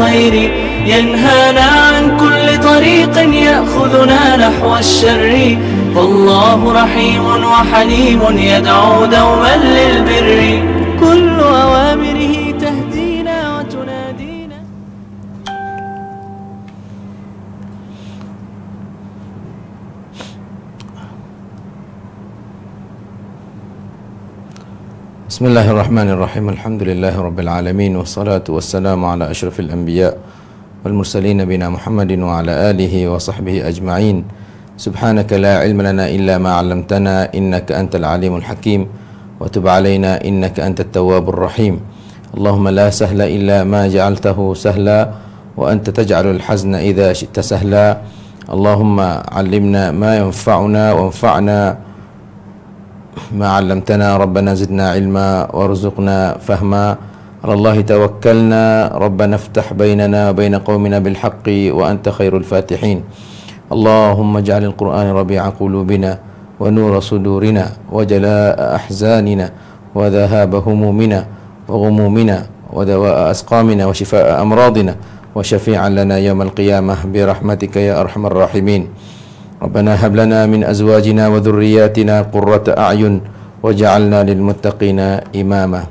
الخير ينهانا عن كل طريق يأخذنا نحو الشر فالله رحيم وحليم يدعو دوما للبر كل أوامر بسم الله الرحمن الرحيم الحمد لله رب العالمين والصلاة والسلام على أشرف الأنبياء والمرسلين بنا محمد وعلى آله وصحبه أجمعين سبحانك لا علم لنا إلا ما علمتنا إنك أنت العليم الحكيم وتب علينا إنك أنت التواب الرحيم اللهم لا سهل إلا ما جعلته سهلا وأنت تجعل الحزن إذا شئت سهلا اللهم علمنا ما ينفعنا وانفعنا ما علمتنا ربنا زدنا علما وارزقنا فهما على الله توكلنا ربنا افتح بيننا وبين قومنا بالحق وأنت خير الفاتحين اللهم اجعل القرآن ربيع قلوبنا ونور صدورنا وجلاء أحزاننا وذهاب همومنا وغمومنا ودواء أسقامنا وشفاء أمراضنا وشفيعا لنا يوم القيامة برحمتك يا أرحم الراحمين ربنا هب لنا من ازواجنا وذرياتنا قره اعين وجعلنا للمتقين اماما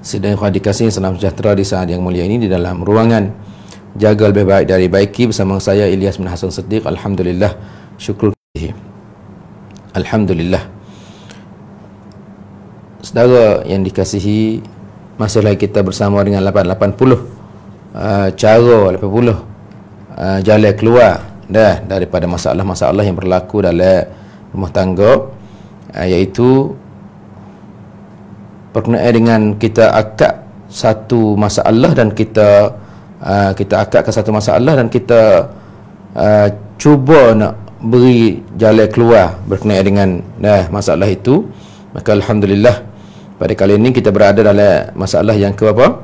Sedang ikhwan dikasih salam sejahtera di saat yang mulia ini di dalam ruangan Jaga lebih baik dari baiki bersama saya Ilyas bin Hasan Siddiq Alhamdulillah Syukur kasih Alhamdulillah Sedara yang dikasihi masalah kita bersama dengan 880 uh, Cara 80 uh, Jalan keluar dah daripada masalah-masalah yang berlaku dalam rumah tangga eh, iaitu berkenaan dengan kita akad satu masalah dan kita uh, kita ke satu masalah dan kita uh, cuba nak beri jalan keluar berkenaan dengan dah masalah itu maka alhamdulillah pada kali ini kita berada dalam masalah yang ke apa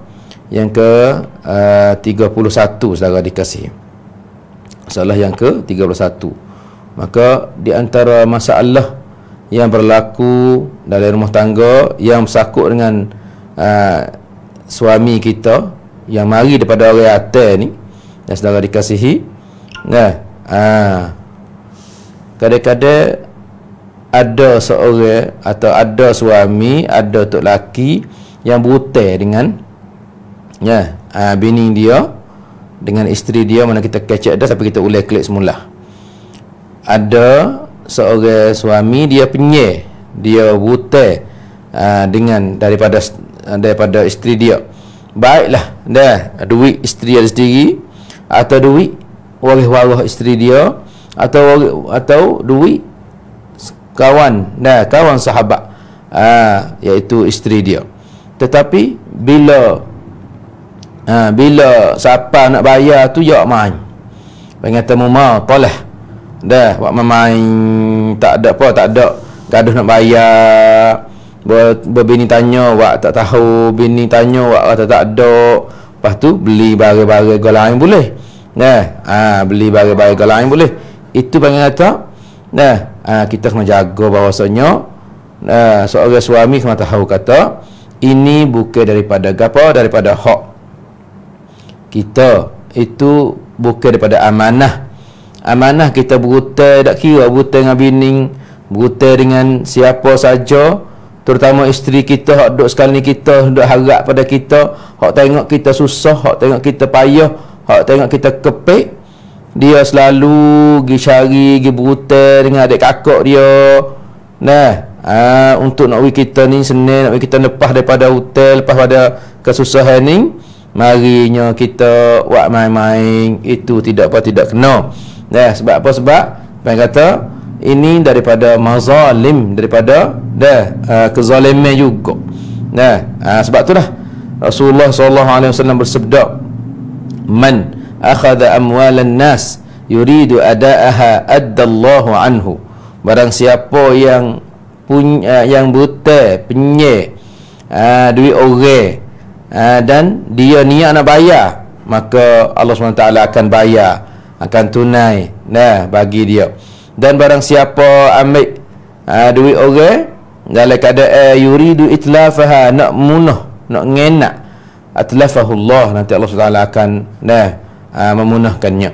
yang ke uh, 31 saudara dikasihi Masalah yang ke-31 Maka di antara masalah yang berlaku dalam rumah tangga Yang bersakut dengan uh, suami kita Yang mari daripada orang atas ni Yang sedang dikasihi Nah, ah, Kadang-kadang ada seorang atau ada suami, ada tok laki yang buta dengan ya, uh, bini dia dengan isteri dia mana kita kecek dah tapi kita ulai klik semula ada seorang suami dia penyek dia buta uh, dengan daripada ah, daripada isteri dia baiklah dah duit isteri dia sendiri atau duit oleh waroh isteri dia atau atau duit kawan dah kawan sahabat uh, iaitu isteri dia tetapi bila ha, bila siapa nak bayar tu yak main, pengen temu ma boleh. dah buat main tak ada apa tak ada gaduh nak bayar buat berbini tanya wak tak tahu bini tanya wak kata tak ada lepas tu beli barang-barang gaul lain boleh nah ha, beli barang-barang gaul lain boleh itu pengen kata nah ha, kita kena jaga bahawasanya nah seorang suami kena tahu kata ini bukan daripada gapo daripada hak kita itu bukan daripada amanah amanah kita berhutang tak kira berhutang dengan bining berhutang dengan siapa saja terutama isteri kita hak duduk sekali kita duduk harap pada kita hak tengok kita susah hak tengok kita payah hak tengok kita kepek dia selalu pergi cari pergi berhutang dengan adik kakak dia nah uh, untuk nak kita ni senang nak kita lepas daripada hotel, lepas pada kesusahan ni marinya kita buat main-main itu tidak apa tidak kena ya eh, sebab apa sebab pengen kata ini daripada mazalim daripada dah uh, kezaliman juga nah uh, sebab tu dah Rasulullah sallallahu alaihi wasallam bersabda man akhadha amwalan nas yuridu ada'aha addallahu anhu barang siapa yang punya eh, yang buta penyek uh, duit orang Ha, dan dia niat nak bayar maka Allah SWT akan bayar akan tunai nah bagi dia dan barang siapa ambil uh, duit orang dalam keadaan uh, yuridu itlafaha nak munah nak ngenak atlafahu Allah nanti Allah SWT akan nah uh, memunahkannya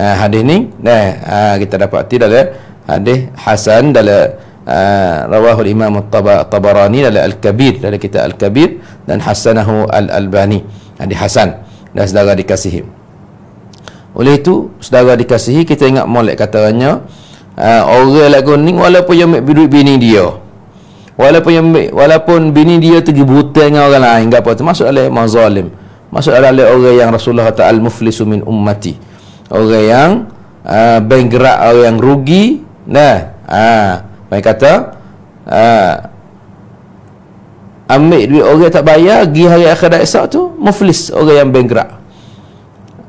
uh, hadis ni nah uh, kita dapat tidak ada eh? hadis hasan dalam Ah, rawahul imam tabarani dalam al-kabir dari kitab al-kabir dan hasanahu al-albani hadis hasan dan saudara dikasihi oleh itu saudara dikasihi kita ingat molek katanya ah, orang lagu ni walaupun yang ambil duit bini dia walaupun yang ambil walaupun bini dia tergi buta dengan orang lain enggak apa termasuk oleh mazalim masuk oleh orang yang Rasulullah ta'al muflisu min ummati orang yang uh, ah, bergerak orang yang rugi nah uh, mereka kata uh, Ambil duit orang tak bayar Pergi hari akhirat esok tu Muflis orang yang bengkrak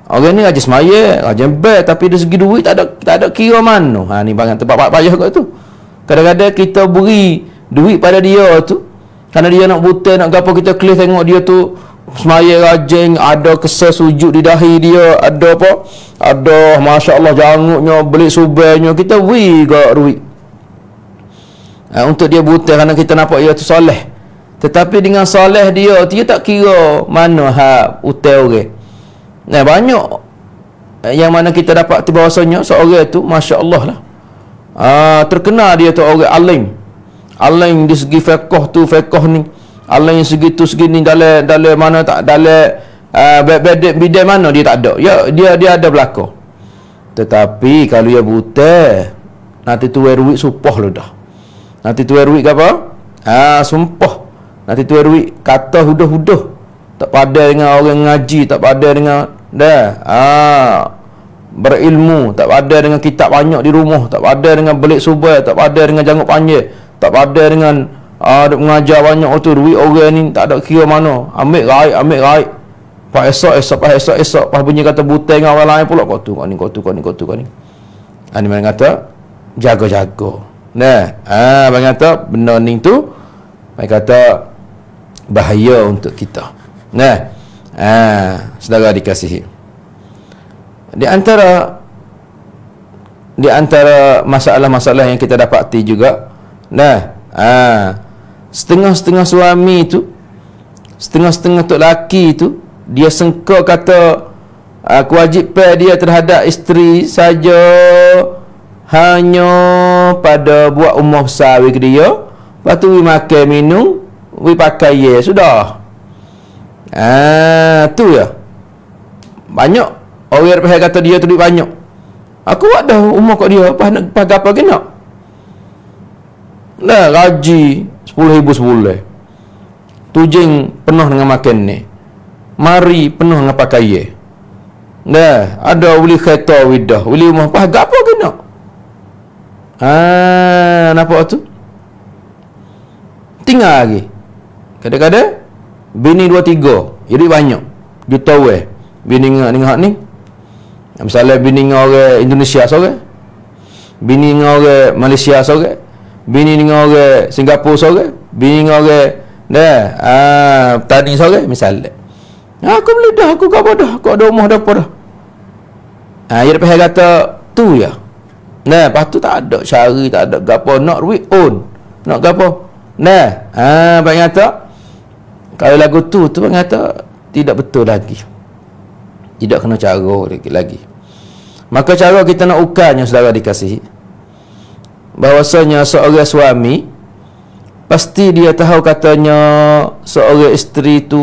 Orang ni rajin semaya Rajin bet Tapi dari segi duit tak ada, tak ada kira mana oh, ha, Ni bangan tempat payah kot tu Kadang-kadang kita beri duit pada dia tu Kerana dia nak buta nak gapa Kita klik tengok dia tu Semaya rajin Ada kesel sujud di dahi dia Ada apa Ada Masya Allah janguknya Beli subenya Kita beri kot duit uh, untuk dia buta kerana kita nampak dia tu soleh tetapi dengan soleh dia dia tak kira mana ha utai orang nah banyak eh, yang mana kita dapat tiba-tibanya seorang tu masya-Allah lah uh, terkenal dia tu orang alim alim di segi fekoh tu fekoh ni alim segi tu segi ni dalam dalam mana tak dalam uh, bidang bidang mana dia tak ada ya dia dia ada belaka tetapi kalau dia buta nanti tu duit supah lu dah Nanti tuan ruik apa? Ah, sumpah. Nanti tuan ruik kata huduh-huduh. Tak pada dengan orang yang ngaji, tak pada dengan dah. Ah. Berilmu, tak pada dengan kitab banyak di rumah, tak pada dengan belik subai, tak pada dengan janguk panjang, tak pada dengan ah uh, mengajar banyak tu ruik orang ni tak ada kira mana. Ambil raik, ambil raik. Pak esok, esok, pak esok, esok. Pak bunyi kata buta dengan orang lain pula. Kau tu, kau ni, kau tu, kau ni, kau tu, kau ni. Ani mana kata, jaga-jaga. Nah, ah abang kata benda ni tu mai kata bahaya untuk kita. Nah. Ah, saudara dikasihi. Di antara di antara masalah-masalah yang kita dapati juga, nah, ah setengah-setengah suami itu setengah-setengah tok laki itu dia sengka kata aku ah, wajib kewajipan dia terhadap isteri saja hanya pada buat umrah besar we kedia lepas tu we makan minum we pakai ye sudah ah tu ya banyak orang pergi kata dia tu duit banyak aku buat dah umrah kat dia apa nak pagar apa kena dah gaji ribu sebulan tujing penuh dengan makan ni mari penuh dengan pakai ye dah ada beli kereta widah beli rumah pagar apa kena Ah, nampak tu? Tinggal lagi. Kadang-kadang bini dua tiga, jadi banyak. Juta we. Eh, bini dengan dengan ni. Misalnya bini dengan orang Indonesia sore. Bini dengan orang Malaysia sore. Bini dengan orang Singapura sore. Bini dengan orang dah ah tadi sore misalnya. Ah, aku beli dah, aku gak bodoh, aku ada rumah dah apa dah. Ah, dia pernah kata tu ya. Nah, lepas tu tak ada cari, tak ada gapo, nak duit own. Nak gapo? Nah, ha bang kata kalau lagu tu tu bang kata tidak betul lagi. Tidak kena cara lagi, lagi. Maka cara kita nak ukarnya saudara dikasihi. Bahwasanya seorang suami Pasti dia tahu katanya seorang isteri tu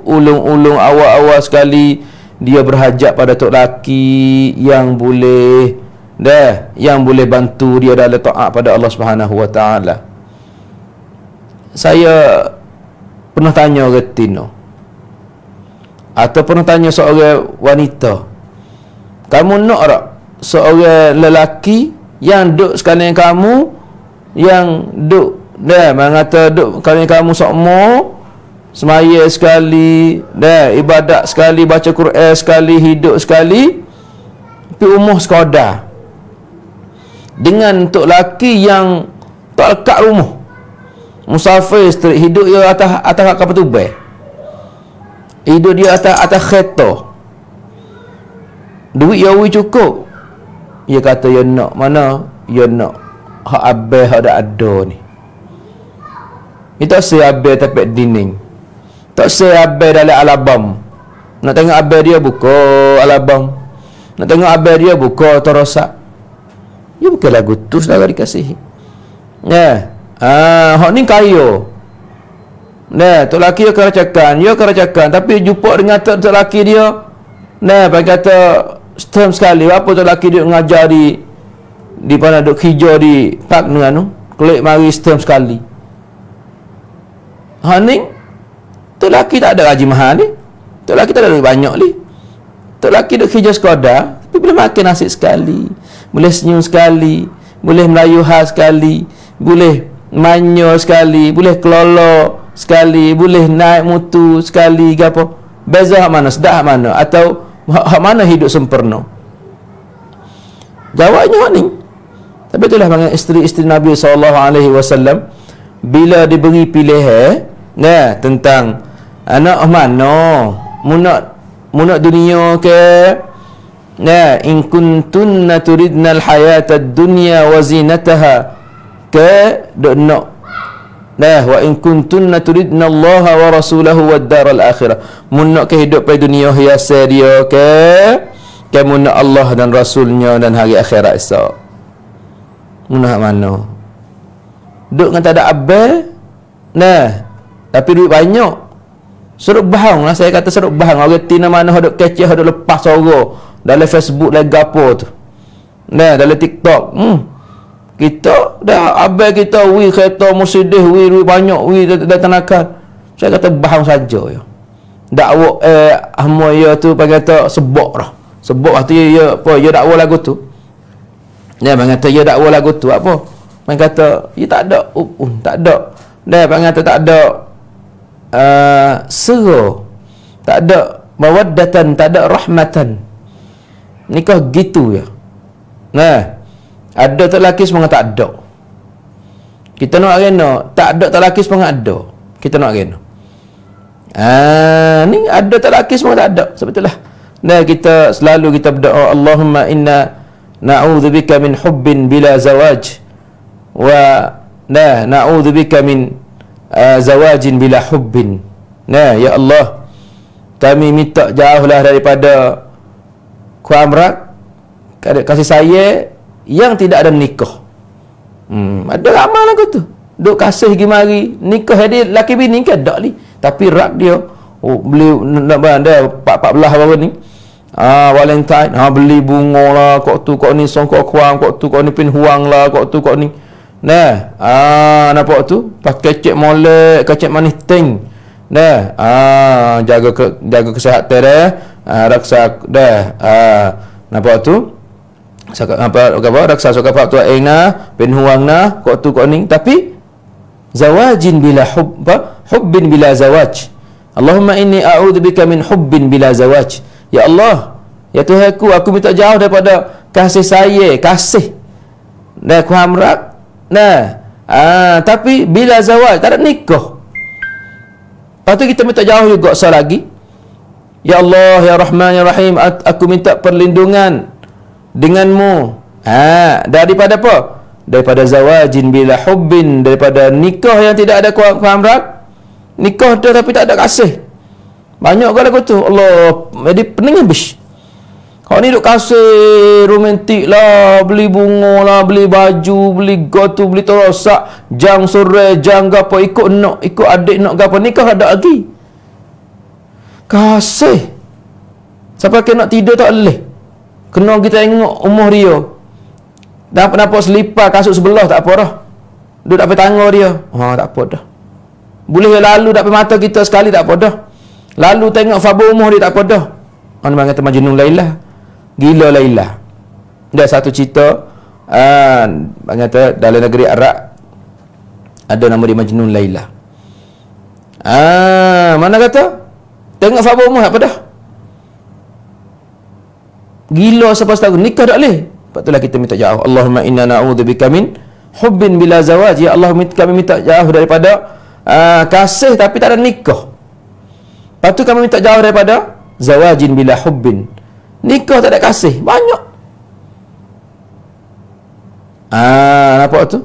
ulung-ulung awal-awal sekali dia berhajat pada tok laki yang boleh Dah, yang boleh bantu dia adalah taat pada Allah Subhanahu Wa Taala. Saya pernah tanya orang Tino atau pernah tanya seorang wanita kamu nak tak seorang lelaki yang duk sekalian kamu yang duk, dah mengata duk kalian kamu sokmo semaya sekali dah ibadat sekali baca Quran sekali hidup sekali tapi umur sekadar dengan untuk laki yang tak lekat rumah musafir isteri hidup dia atas atas kapal tubai hidup dia atas atas kereta duit yang awi cukup dia kata ya nak mana ya nak hak abai hak dah ada ni dia tak say abai tapi dining, tak say abai dalam alabam nak tengok abai dia buka alabam nak tengok abai dia buka terosak ini bukan lagu tu saudara dikasihi. Nah, ah, hok ni kayo. Nah, tu laki dia kerajakan, dia kerajakan tapi jumpa dengan tu laki dia. Nah, bagi kata stem sekali apa tu laki dia mengajar di di mana dok hijau di tak dengan tu. Kelik mari stem sekali. Haning tu laki tak ada gaji mahal ni. Tok laki tak ada banyak ni. tu laki dok hijau sekoda tapi boleh makan nasi sekali boleh senyum sekali boleh melayu merayuha sekali boleh manyo sekali boleh kelolo sekali boleh naik mutu sekali gapo beza hak mana sedah mana atau hak mana hidup sempurna jawabnya hak ni tapi itulah panggil isteri-isteri Nabi sallallahu alaihi wasallam bila diberi pilihan ya tentang anak mana munak munak dunia ke okay? la ya, in kuntunna turidna alhayata ad-dunya wa zinataha ka dunna Nah, wa in kuntunna turidna Allah wa rasulahu wa daral akhirah. Mun nak kehidupan dunia hiasan dia ke? Ke mun Allah dan rasulnya dan hari akhirat esok. Mun nak mana? Duk dengan tak ada abel. Nah. Tapi duit banyak. Seruk bahang lah. Saya kata seruk bahang. Orang tina mana hodok kecil, hodok lepas orang dalam Facebook lagi apa tu nah dalam TikTok hmm kita dah abai kita wi kereta musidih wi wi banyak wi dat tenakan saya kata bahang saja ya dakwa eh ahmu ya tu pakai kata sebok lah sebok waktu ya apa ya dakwa lagu tu dia bang kata ya dakwa lagu tu apa main kata ya tak ada uh, uh, tak ada dia bang kata tak ada uh, eh, seru tak ada mawaddatan tak ada rahmatan Nikah gitu ya. Nah. Ada tak lelaki semangat tak ada. Kita nak kena tak ada tak lelaki semangat ada. Kita nak agen. Ah, ha, ni ada tak lelaki semangat tak ada. Sebetulnya. Nah, kita selalu kita berdoa Allahumma inna na'udzubika min hubbin bila zawaj wa nah na'udzubika min uh, zawajin bila hubbin. Nah, ya Allah. Kami minta jauhlah daripada Kuam rak Kasih saya Yang tidak ada nikah hmm, Ada ramah lah aku tu Duk kasih pergi mari Nikah dia Laki bini kan Tak ni Tapi rak dia oh, Beli Nak berada Pak Pak belah baru ni Ah Valentine, ha ah, beli bunga lah, kok tu kok ni songkok kuang, kok tu kok ni pin huang lah, kok tu kok ni. Nah, ah nampak tu pakai cek molek, kecek manis ting. Nah, ah jaga ke, jaga kesihatan dia. Eh uh, raksa dah uh, ah, napa tu saka apa apa raksa saka pak tu aina bin huangna ko tu ko ning tapi zawajin bila hubba hubbin bila zawaj Allahumma inni a'udzubika min hubbin bila zawaj ya Allah ya Tuhanku aku minta jauh daripada kasih saya kasih dan ku hamrak nah ah tapi bila zawaj tak ada nikah Lepas kita minta jauh juga seorang lagi Ya Allah, Ya Rahman, Ya Rahim, aku minta perlindungan denganmu. Ha, daripada apa? Daripada zawajin bila hubbin, daripada nikah yang tidak ada kuat faham rak. Nikah dah tapi tak ada kasih. Banyak kalau aku tu. Allah, jadi pening habis. Kau ni duk kasih romantik lah, beli bunga lah, beli baju, beli gotu, beli terosak, jang sore, jang gapa, ikut nak, ikut adik nak gapa, nikah ada lagi. Kasih Siapa kena tidur tak boleh Kena kita tengok umur dia Dapat nampak selipar kasut sebelah tak apa dah Duduk dapat tangan dia oh, tak apa dah Boleh lalu tak dapat mata kita sekali tak apa dah Lalu tengok fabu umur dia tak apa dah Orang memang kata majinun lailah Gila Laila. Dia satu cerita Haa uh, kata dalam negeri Arab Ada nama dia majinun Laila. Ah, Mana kata Tengok Fatwa Umar apa dah? Gila sampai setahun nikah tak leh. Sebab itulah kita minta jauh. Allahumma inna na'udzubika min hubbin bila zawaj. Ya Allah kami minta jauh daripada uh, kasih tapi tak ada nikah. Lepas tu kami minta jauh daripada zawajin bila hubbin. Nikah tak ada kasih. Banyak. Ah, apa tu?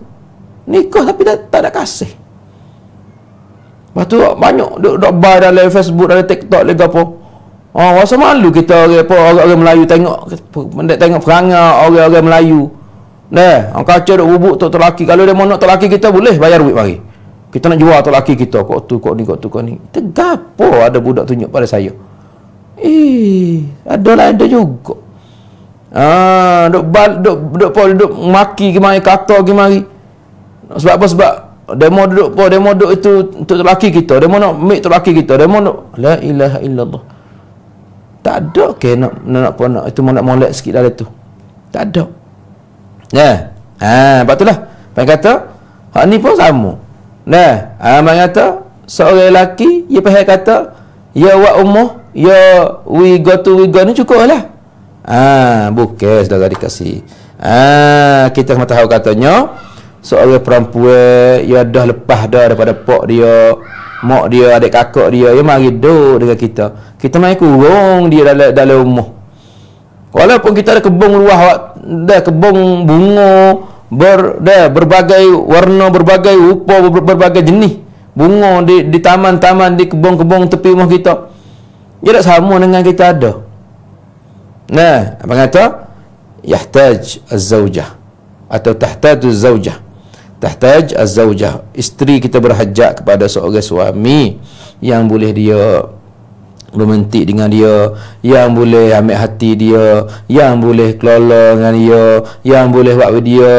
Nikah tapi tak, tak ada kasih. Lepas tu banyak duk duk bar dalam Facebook, dalam TikTok, Lagi apa. Ha, oh, rasa malu kita orang apa orang-orang Melayu tengok pendek tengok perangai orang-orang Melayu. Dah, orang kacau duk bubuk tok terlaki? Kalau dia mau nak tok lelaki kita boleh bayar duit mari. Kita nak jual tok lelaki kita. Kok tu, kok ni, kok tu, kok ni. Tegapo ada budak tunjuk pada saya. Eh, ada lah ada juga. Ah, duk bal duk duk pol, duk, duk maki gimana kata gimana. Sebab apa sebab demo duduk apa demo duduk itu untuk lelaki kita demo nak mik make lelaki kita demo nak la ilaha illallah tak ada ke nak nak nak, nak itu nak molek sikit dalam tu tak ada nah ya. ha patutlah pai kata hak ni pun sama nah ya. ha mai kata seorang lelaki dia pernah kata ya wa ummu ya we go to we go ni cukuplah ah ha, bukan sudah dikasi, ah ha, kita mahu tahu katanya seorang perempuan ya dah lepas dah daripada pak dia mak dia adik kakak dia ya mari duduk dengan kita kita mai kurung dia dalam dalam rumah walaupun kita ada kebun luah ada kebun bunga ber ada berbagai warna berbagai rupa ber, berbagai jenis bunga di di taman-taman di kebun-kebun tepi rumah kita dia tak sama dengan kita ada nah apa kata yahtaj az-zawjah atau tahtaju az-zawjah tahtaj azwajah isteri kita berhajat kepada seorang suami yang boleh dia romantik dengan dia yang boleh ambil hati dia yang boleh kelola dengan dia yang boleh buat dia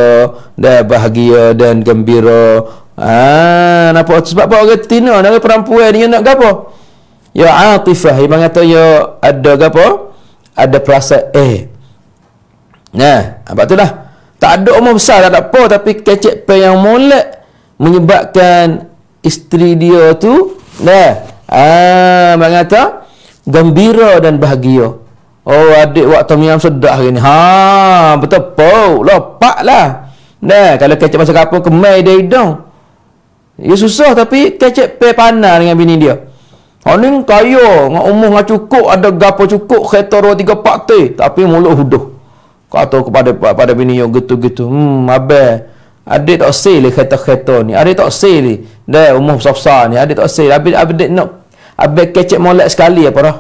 dan bahagia dan gembira ah ha, apa sebab apa orang tina dari perempuan dia nak gapo ya atifah dia kata ya ada gapo ada perasaan eh nah apa tu lah tak ada umur besar tak ada apa tapi kecek pen yang molek menyebabkan isteri dia tu dah ah bang kata gembira dan bahagia oh adik waktu miam sedak hari ni ha betul po lopak lah dah kalau kecek masuk apa kemai dia hidung dia ya, susah tapi kecek pen panas dengan bini dia Orang ha, kayo kaya, umur tak cukup, ada gapo cukup, kereta 2, 3, 4 t, tapi mulut huduh. Kau tahu kepada pada bini yang gitu-gitu. Hmm, abah. Adik tak sale kereta-kereta ni. Adik tak sale ni. Dah umur sofsa ni. Adik tak sale. Abi abi dek nak abi kecek molek sekali apa dah.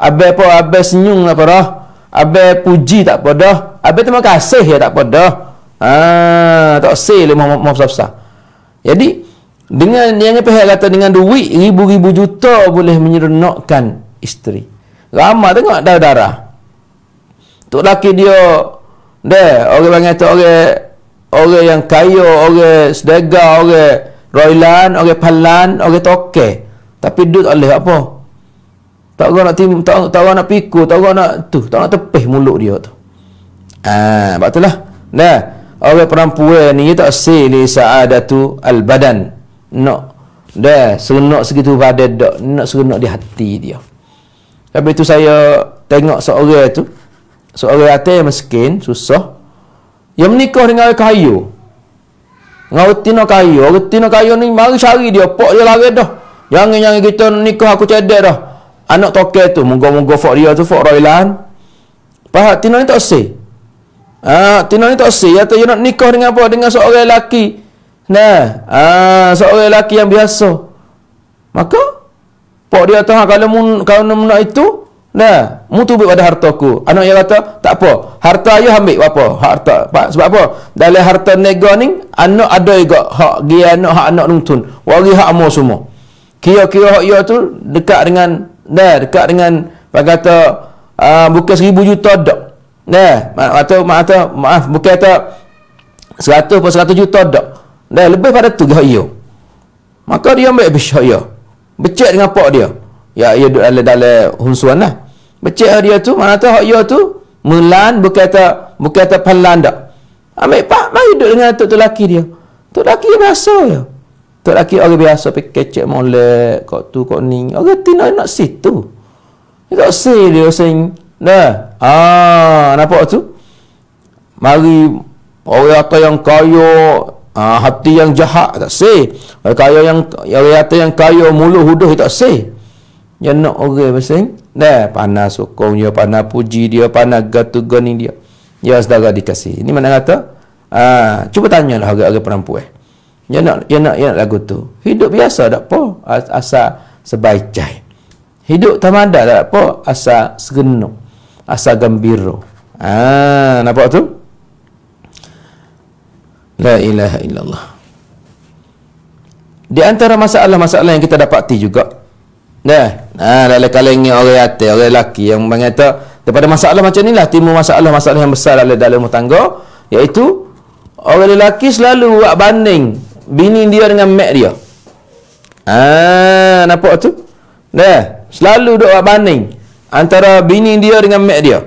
Abi apa abi senyum apa dah. Abi puji tak apa dah. Abi terima kasih ya tak apa dah. Ha, tak sale umur umur sofsa. Jadi dengan yang pihak kata dengan duit ribu-ribu juta boleh menyeronokkan isteri. Ramai tengok darah-darah. Tok laki dia deh orang panggil tok orang orang yang kaya, orang sedega, orang roilan, orang palan, orang toke. Tapi duit oleh apa? Tak orang nak tim, tak tak orang nak piku, tak orang nak tu, tak nak tepih mulut dia tu. Ah, lah, Nah, orang perempuan ni tak si ni saadatu al badan. No. Dah, serenak segitu badan dak, nak serenak di hati dia. Tapi tu saya tengok seorang tu, seorang yatim miskin susah yang menikah dengan orang kaya dengan orang tina kaya orang tina kaya ni mari cari dia pok dia lari dah jangan-jangan kita nikah aku cedek dah anak toke tu munggu-munggu fok dia tu fok roilan faham tina ni tak say Ah, tinan ni tak say atau you nak nikah dengan apa dengan seorang lelaki nah ah, seorang lelaki yang biasa maka pok dia tahu ha, kalau mun kalau nak itu Nah, mu tu pada hartaku. Anak yang kata, tak apa. Harta ayah ambil apa? Harta pak. sebab apa? Dalam harta nego ni, anak ada juga hak dia anak hak anak nuntun. Wali hak mu semua. Kira-kira hak ya tu dekat dengan dah dekat dengan pak kata uh, bukan seribu juta dak. Nah, atau maaf atau maaf bukan kata 100 per 100 juta dak. Dah lebih pada tu hak ya. Maka dia ambil besyak ya. Becek dengan pak dia. Ya ia ya, duduk dalam dalam hunsuan lah. Becik dia tu, mana tu hak dia ya tu, melan berkata, berkata pelan tak. Ambil pak, mari duduk dengan tok tu laki dia. Tok laki biasa ya. Tok laki orang biasa, pergi kecek molek, kok tu, kok ni. Orang tina nak situ. Dia tak say dia, sing. Dah. Ah, nampak tu? Mari, orang kata yang kaya, ah, hati yang jahat, tak say. Orang kaya yang, orang kata yang kaya, mulut, hudus, tak say. Yang nak orang, okay, sing. Nah, panah sokong dia, panah puji dia, panah gatu gani dia. Ya saudara dikasih. Ini mana kata? Ah, cuba lah, orang-orang perempuan. Ya nak ya nak ya nak lagu tu. Hidup biasa tak apa, asa sebaik Hidup tamada tak apa, asa segenuk. asa gembira. Ah, nampak tu? La ilaha illallah. Di antara masalah-masalah yang kita dapati juga, Dah. nah ha, dalam kalangan orang ate, orang lelaki yang mengata daripada masalah macam inilah timbul masalah masalah yang besar dalam dalam rumah tangga iaitu orang lelaki selalu buat banding bini dia dengan mak dia. Ah ha, nampak tu? Dah. Selalu duk buat banding antara bini dia dengan mak dia.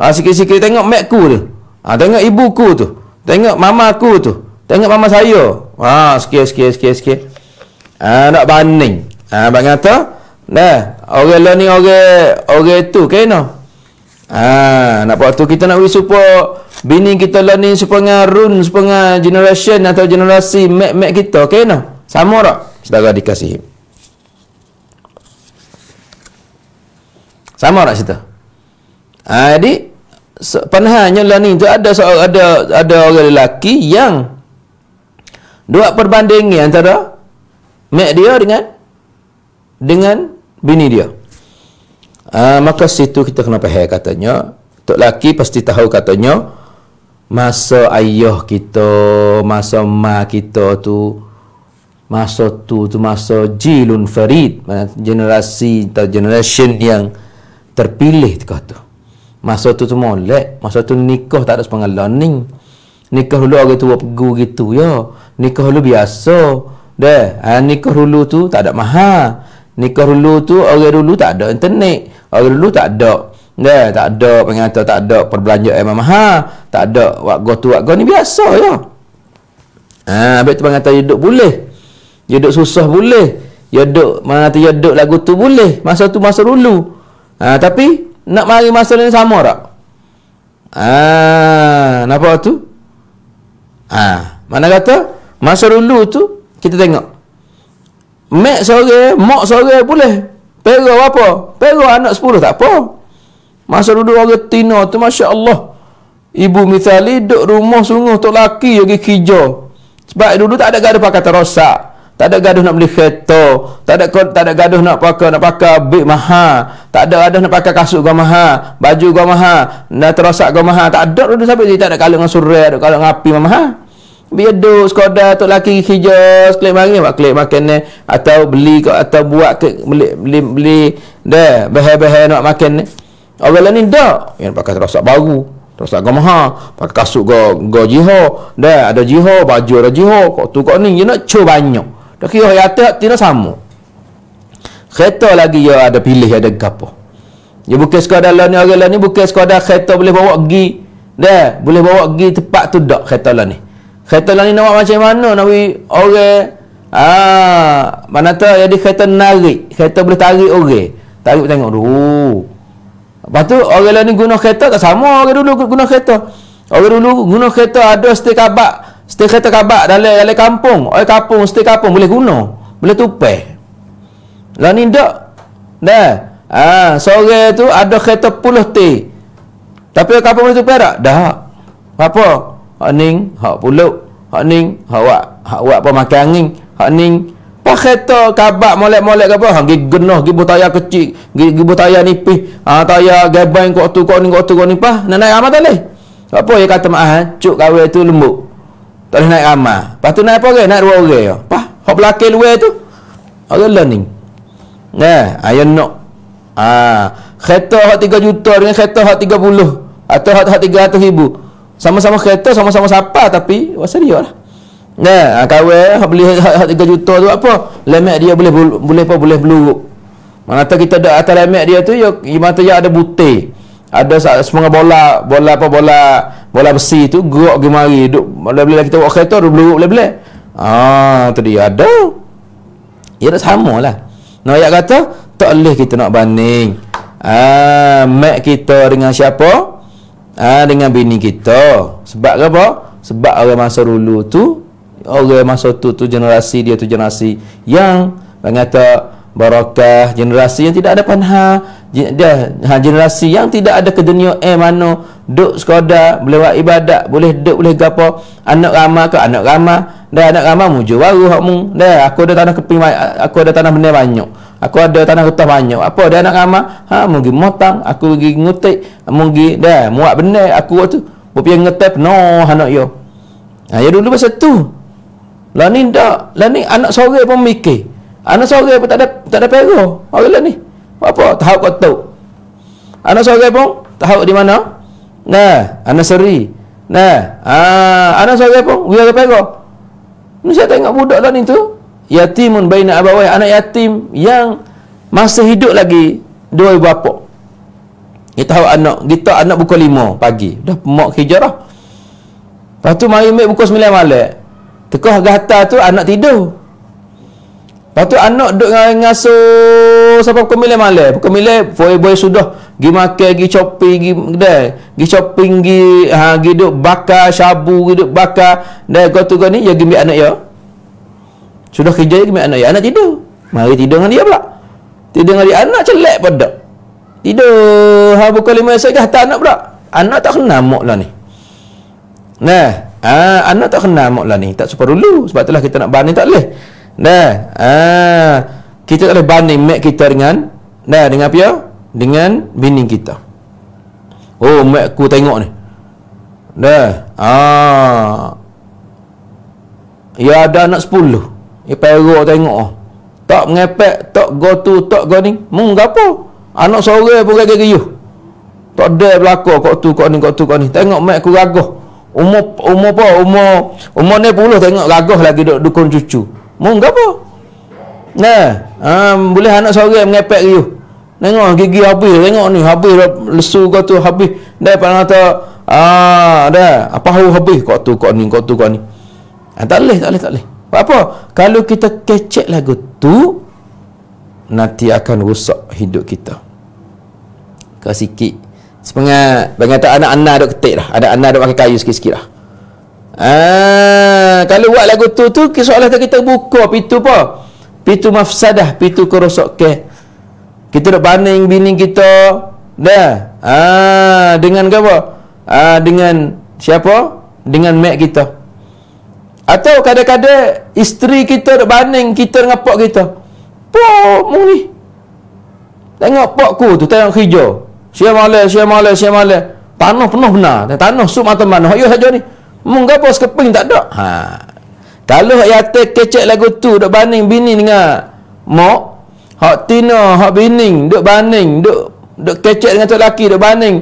Ah ha, sikit-sikit tengok mak ku tu. Ha, tengok ibu ku tu. Tengok mama aku tu. Tengok mama saya. Ha sikit-sikit sikit-sikit. ha, nak banding. Ah ha, bang kata Nah, orang lain ni orang orang tu no? Ah, nak tu kita nak wish support bini kita lah ni supaya run supaya generation atau generasi mak-mak kita no? Sama tak? Saudara dikasih. Sama tak cerita? Ha, jadi penahannya lah ni tu ada so ada ada orang lelaki yang dua perbandingan antara mak dia dengan dengan bini dia. Uh, maka situ kita kena faham katanya, tok laki pasti tahu katanya masa ayah kita, masa ma kita tu masa tu tu masa jilun farid, generasi atau generation yang terpilih tu tu. Masa tu tu molek, masa tu nikah tak ada pengalaman ni. Nikah dulu orang tua pegu gitu ya. Nikah dulu biasa. Deh, ah, nikah dulu tu tak ada mahal nikah dulu tu orang dulu tak ada internet orang dulu tak ada ya yeah, tak ada pengata tak ada perbelanjaan yang mahal tak ada wak go tu wak go ni biasa ya ah ha, abet tu pengata hidup boleh hidup susah boleh mana mati hidup lagu tu boleh masa tu masa dulu ah ha, tapi nak mari masa ni sama tak ah ha, kenapa tu ah ha, mana kata masa dulu tu kita tengok Mak sore, mak sore boleh. Pera apa? Pera anak sepuluh tak apa. Masa duduk orang tina tu Masya Allah. Ibu misali duduk rumah sungguh tu laki lagi kijau. Sebab dulu tak ada gaduh pakai terosak. Tak ada gaduh nak beli kereta. Tak ada tak ada gaduh nak pakai nak pakai beg mahal. Tak ada gaduh nak pakai kasut gua mahal, baju gua mahal, nak terosak gua mahal. Tak ada dulu sampai tak ada kalung dengan surai, ada kalung dengan api mahal. Biar duduk sekodar tok laki kerja sekelip mari buat kelip makan atau beli ke atau buat ke beli beli beli dah behe-behe nak makan ni. Awal ni dak. Yang pakai terasa baru, terasa gamah, pakai kasut go go jiho, dah ada jiho, baju ada jiho, kok tu kok ni dia nak cu banyak. Tak kira hayat tak sama. Kereta lagi dia ada pilih ada gapo. Dia bukan skoda lah ni orang lah ni bukan sekadar kereta boleh bawa pergi. Dah, boleh bawa pergi tempat tu dak kereta lah ni. Kereta lain nak buat macam mana Nabi orang okay. Ah, mana tu jadi kereta narik, kereta boleh tarik orang. Okay. Tarik tengok dulu. Lepas tu orang lain guna kereta tak sama orang dulu guna kereta. Orang dulu guna kereta ada stik kabak, stik kereta kabak dalam dalam kampung, orang kampung stik kampung boleh guna, boleh tupai. Lah ni dak. Dah. Ah, sore tu ada kereta puluh ti. Tapi kampung boleh tupai tak? Dah. Apa? hak ning hak puluk hak ning hak wak hak wak apa makan angin hak ning apa kereta kabak molek-molek ke apa hang genah gibu tayar kecil gibu tayar nipih, ha tayar gabang kok tu kok ni kok tu kok ni pah? nak naik ramah tadi apa yang kata mah cuk kawe tu lembut tak boleh naik ramah lepas tu naik apa orang naik dua orang ya Pah? hak belakang luar tu orang learning nah ayo ha, nak ha kereta hak 3 juta dengan kereta hak 30 atau hak hak 300 ribu sama-sama kereta, sama-sama siapa tapi wasa oh, dia lah. Nah, ha, kawe beli hak 3 juta tu apa? Lemak dia boleh boleh apa boleh beluruk. Mana tahu kita ada atas lemak dia tu ya mata tu ada butir. Ada sepenggal bola, bola apa bola bola besi tu gerak ke mari duk boleh kita buat kereta duk boleh-boleh. Ha, ah, tu dia ada. Ya dah samalah. Nah, ayat kata tak boleh kita nak banding. Ah, ha, mak kita dengan siapa? ha, dengan bini kita. Sebab apa? Sebab orang masa dulu tu, orang masa tu tu generasi dia tu generasi yang mengata barakah, generasi yang tidak ada panha, dia ha, generasi yang tidak ada ke dunia eh mana duk sekoda boleh buat ibadat boleh duk boleh gapo anak ramah ke anak ramah dah anak ramah mujur baru hak mu dah aku ada tanah keping aku ada tanah benda banyak aku ada tanah hutang banyak apa dia nak ramah ha mungkin motang aku pergi ngutik mungkin dah muat benar aku waktu Bupi yang ngetep, no, anak yo. Ha, ya dulu pasal tu. Lah ni tak, lah ni anak sore pun mikir. Anak sore pun tak ada, tak ada pera. Orang lah ni. Apa, tahu kau tahu. Anak sore pun, tahap di mana? Nah, anak seri. Nah, ah, anak sore pun, wira pera. Ni saya tengok budak lah ni tu, yatimun baina abawai anak yatim yang masih hidup lagi dua ibu bapa kita tahu anak kita anak pukul 5 pagi dah mak hijrah. dah lepas tu mari ambil pukul 9 malam tekah gata tu anak tidur lepas tu anak duduk dengan ngasu sampai pukul 9 malam pukul 9 boy boy sudah pergi makan pergi shopping pergi kedai pergi shopping pergi ha, duduk bakar syabu duduk bakar dan kau tu kau ni dia ya ambil anak ya sudah kerja lagi anak ya. Anak tidur. Mari tidur dengan dia pula. Tidur dengan dia. Anak celek pada. Tidur. Ha, bukan lima saya kata anak pula. Anak tak kenal mak lah ni. Nah. Ha, anak tak kenal mak lah ni. Tak super dulu. Sebab itulah kita nak banding tak boleh. Nah. Ha, kita tak boleh banding mak kita dengan. Nah, dengan apa ya? Dengan bini kita. Oh, mak ku tengok ni. Dah. Ah. Ha. Ya ada anak sepuluh ni perok tengok tak mengepek tak go tu tak go ni mung gapo anak sore pun gaya geriuh tak ada berlaku kok tu kok ni kok tu kok ni tengok mak aku gagah umur umur apa umur umur ni puluh tengok gagah lagi duk dukun cucu mung gapo nah um, boleh anak sore mengepek geriuh tengok gigi habis tengok ni habis lesu kau tu habis dah pada kata ah dah apa habis Kau tu kau ni kau tu kau ni ah, tak leh tak leh tak leh sebab apa? Kalau kita kecek lagu tu Nanti akan rusak hidup kita Kau sikit Sepengat Bagi tak anak-anak duk ketik lah, Anak-anak duk pakai kayu sikit-sikit dah ah, Kalau buat lagu tu tu Soalan kita buka pintu apa? Pintu mafsadah Pintu kerosok ke Kita duk banding bini kita Dah ah, Dengan apa? Ah, dengan siapa? Dengan mak kita atau kadang-kadang isteri kita nak banding kita dengan pak kita. Pak mu ni. Tengok pak ku tu tayang hijau. Siam malam, siam malam, siam malam. Tanah penuh benar. Tanah sup mata mana. Ya saja ni. Mung gapo sekeping tak ada. Ha. Kalau hak yate kecek lagu tu dak banding bini dengan mak, hak tina, hak bini dak banding, dak dak kecek dengan tu lelaki dak banding.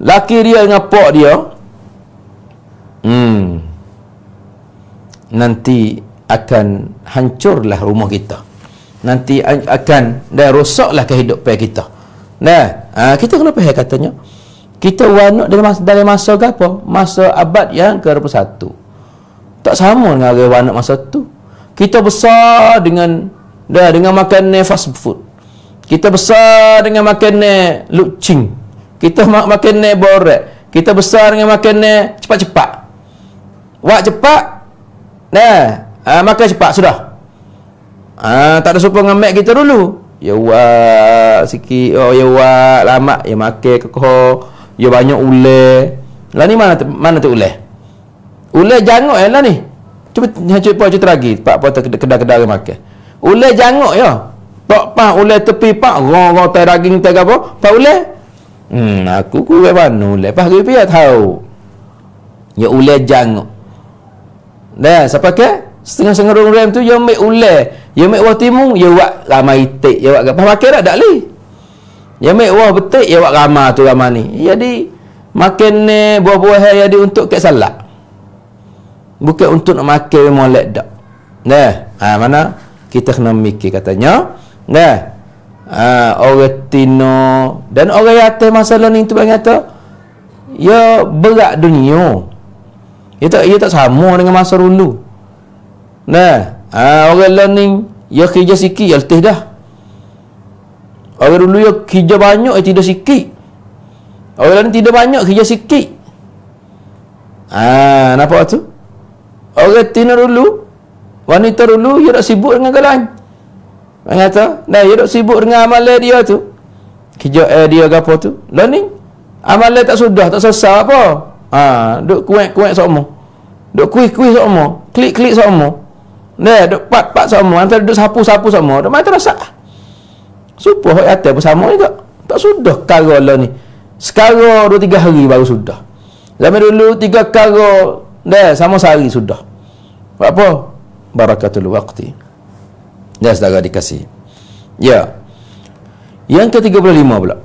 Laki dia dengan pak dia. Hmm nanti akan hancurlah rumah kita nanti akan dan rosaklah kehidupan kita nah ha, kita kena faham katanya kita wanak dalam masa, dalam masa ke apa? masa abad yang ke-21 tak sama dengan orang wanak masa tu kita besar dengan dah dengan makan fast food kita besar dengan makan lucing kita mak makan borak. kita besar dengan makan cepat-cepat wak -cepat. Nah, ha, makan cepat sudah. Ha, tak ada supaya ngemek mak kita dulu. Ya wak sikit. Oh ya wak lama ya makan ke ko. Ya banyak ulah. Lah ni mana mana tu ulah? Ulah jangok eh lah ni. Cuba hancur pun hancur lagi. Pak pun kedai kedah makan. Ulah jangok ya. Pak pak ulah tepi pak. Rang-rang tak daging tak apa. Pak ulah. Hmm, aku kurang mana ulah. Pak kira tahu. Ya ulah jangok. Dah, siapa ke? Setengah-setengah orang rem tu, dia ambil ular. Dia ambil wah timu, dia buat ramai tek. Dia buat apa? Pakai tak? Lah, tak boleh. Dia ambil wah betik, dia buat ramai tu ramai ni. Jadi, makin ni buah-buah yang ada untuk ke salak. Bukan untuk nak makan yang molek tak. Dah, ha, mana? Kita kena mikir katanya. Dah, ha, orang tino dan orang yang atas masalah ni tu bagi kata, Ya berat dunia ia tak ia tak sama dengan masa dulu. Nah, ha, orang lain ni ya kerja sikit ya letih dah. Orang dulu ya kerja banyak ya tidak sikit. Orang lain tidak banyak kerja sikit. Ah, nampak tu? Orang tina dulu wanita dulu ia tak sibuk dengan galan. Mengata, nah ia tak sibuk dengan amalan dia tu. Kerja eh, dia gapo tu? Learning. Amalan tak sudah, tak selesai apa? Ha, duk kuat-kuat sama. Duk kuih-kuih sama. Klik-klik sama. Ne, duk pat-pat sama. antar duk sapu-sapu sama. Duk mai terasa. Supo hak atas bersama juga. Tak sudah kara lah ni. Sekara 2 3 hari baru sudah. Zaman dulu tiga kara ne sama sehari sudah. Buat apa? Barakatul waqti. Ya, saudara dikasih. Ya. Yang ke-35 pula.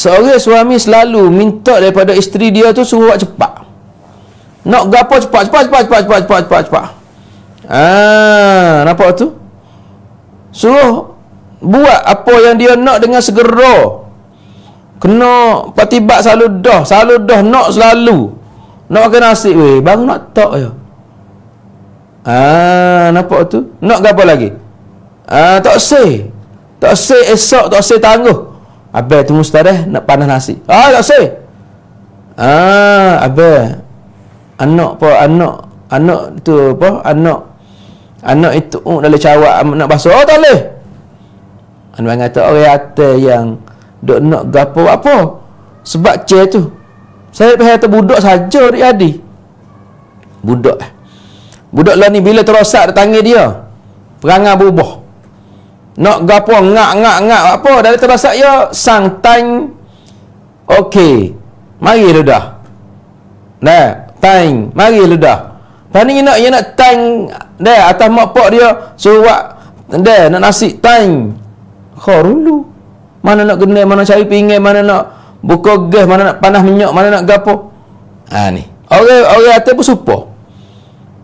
Seorang suami selalu minta daripada isteri dia tu suruh buat cepat. Nak gapo cepat cepat cepat cepat cepat cepat cepat. cepat. Ah, nampak tu? Suruh buat apa yang dia nak dengan segera. Kena patibat selalu dah, selalu dah nak selalu. Nak makan nasi weh, baru nak tok je. Ah, nampak tu? Nak gapo lagi? Ah, tak sel. Tak sel esok, tak sel tangguh. Abel tu mustareh nak panas nasi. Ah tak sah. Ah Abel. Anak apa anak anak tu apa anak anak itu uh, oh, dalam cawak um, nak basuh. Oh tak boleh. Anak kata orang ate yang dok nak gapo apa? Sebab ce tu. Saya pergi atas budak saja dia adi. Budak. Eh. Budak lah ni bila terosak dia tangis dia. Perangai bubuh nak gapo ngak ngak ngak apa dari terasa ya sang tang okey mari lu dah nah tang mari lu dah tani nak ya nak tang dah atas mak pak dia suruh dah nak nasi tang kharulu mana nak kena mana cari pinggan mana nak buka gas mana nak panas minyak mana nak gapo ha ni orang orang atas pun supah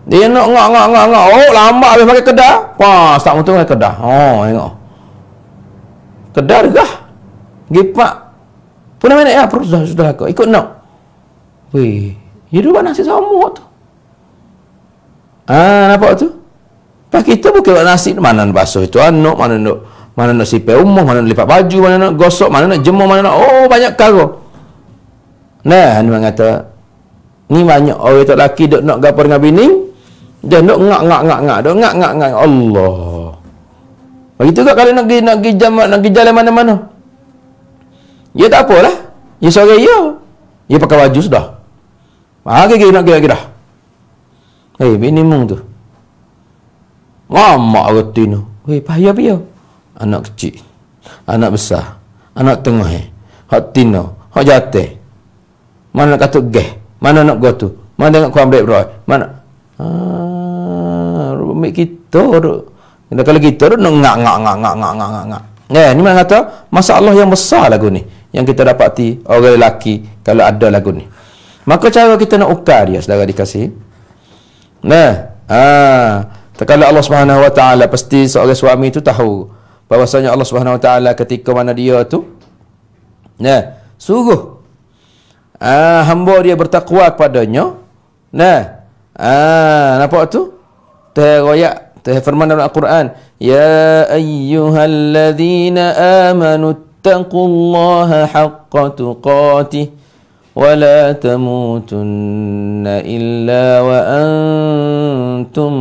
dia nak ngak ngak ngak ngak. Oh, lambat habis pakai kedah. Pa, start motor pakai kedah. Oh, tengok. Kedah dah. gipak Pernah mana ya? Perut sudah aku. Ikut nak. Weh. Dia ya dua nasi sama tu. Ah, nampak tu? Pak kita bukan buat nasi mana nak basuh itu anak, mana nak mana nak sipai rumah, mana nak lipat baju, mana nak gosok, mana nak jemur, mana nak oh banyak kargo. Nah, ni mengata ni banyak orang tak laki dok nak gapo dengan bini, dia nak ngak ngak ngak ngak, dok ngak ngak ngak. Allah. tu juga kalau nak pergi nak pergi jamak, nak pergi jalan mana-mana. Ya tak apalah. Ya sore ya. Ya pakai baju sudah. Pagi pergi nak pergi dah. Hei, eh, bini mung tu. Mama retina. Hei, eh, payah piyo. Anak kecil. Anak besar. Anak tengah. Eh. Hak tina. Hak jatih. Mana nak katuk geh. Mana nak go tu? Mana nak kuam break bro. Mana. Ah, ha, kita duk. kalau kita duk ngak ngak ngak ngak ngak ngak ngak. Ya, ni mana kata masalah yang besar lagu ni yang kita dapati orang lelaki kalau ada lagu ni. Maka cara kita nak ukar dia saudara dikasih. Nah, ha, ah, kalau Allah Subhanahu Wa Taala pasti seorang suami itu tahu bahawasanya Allah Subhanahu Wa Taala ketika mana dia tu nah, suruh ah, hamba dia bertakwa kepadanya. Nah, Ah, nampak tu? Teroyak. Teh firman dalam Al-Quran. Ya ayyuhalladzina amanu taqullaha haqqa tuqatih. Wa la tamutunna illa wa antum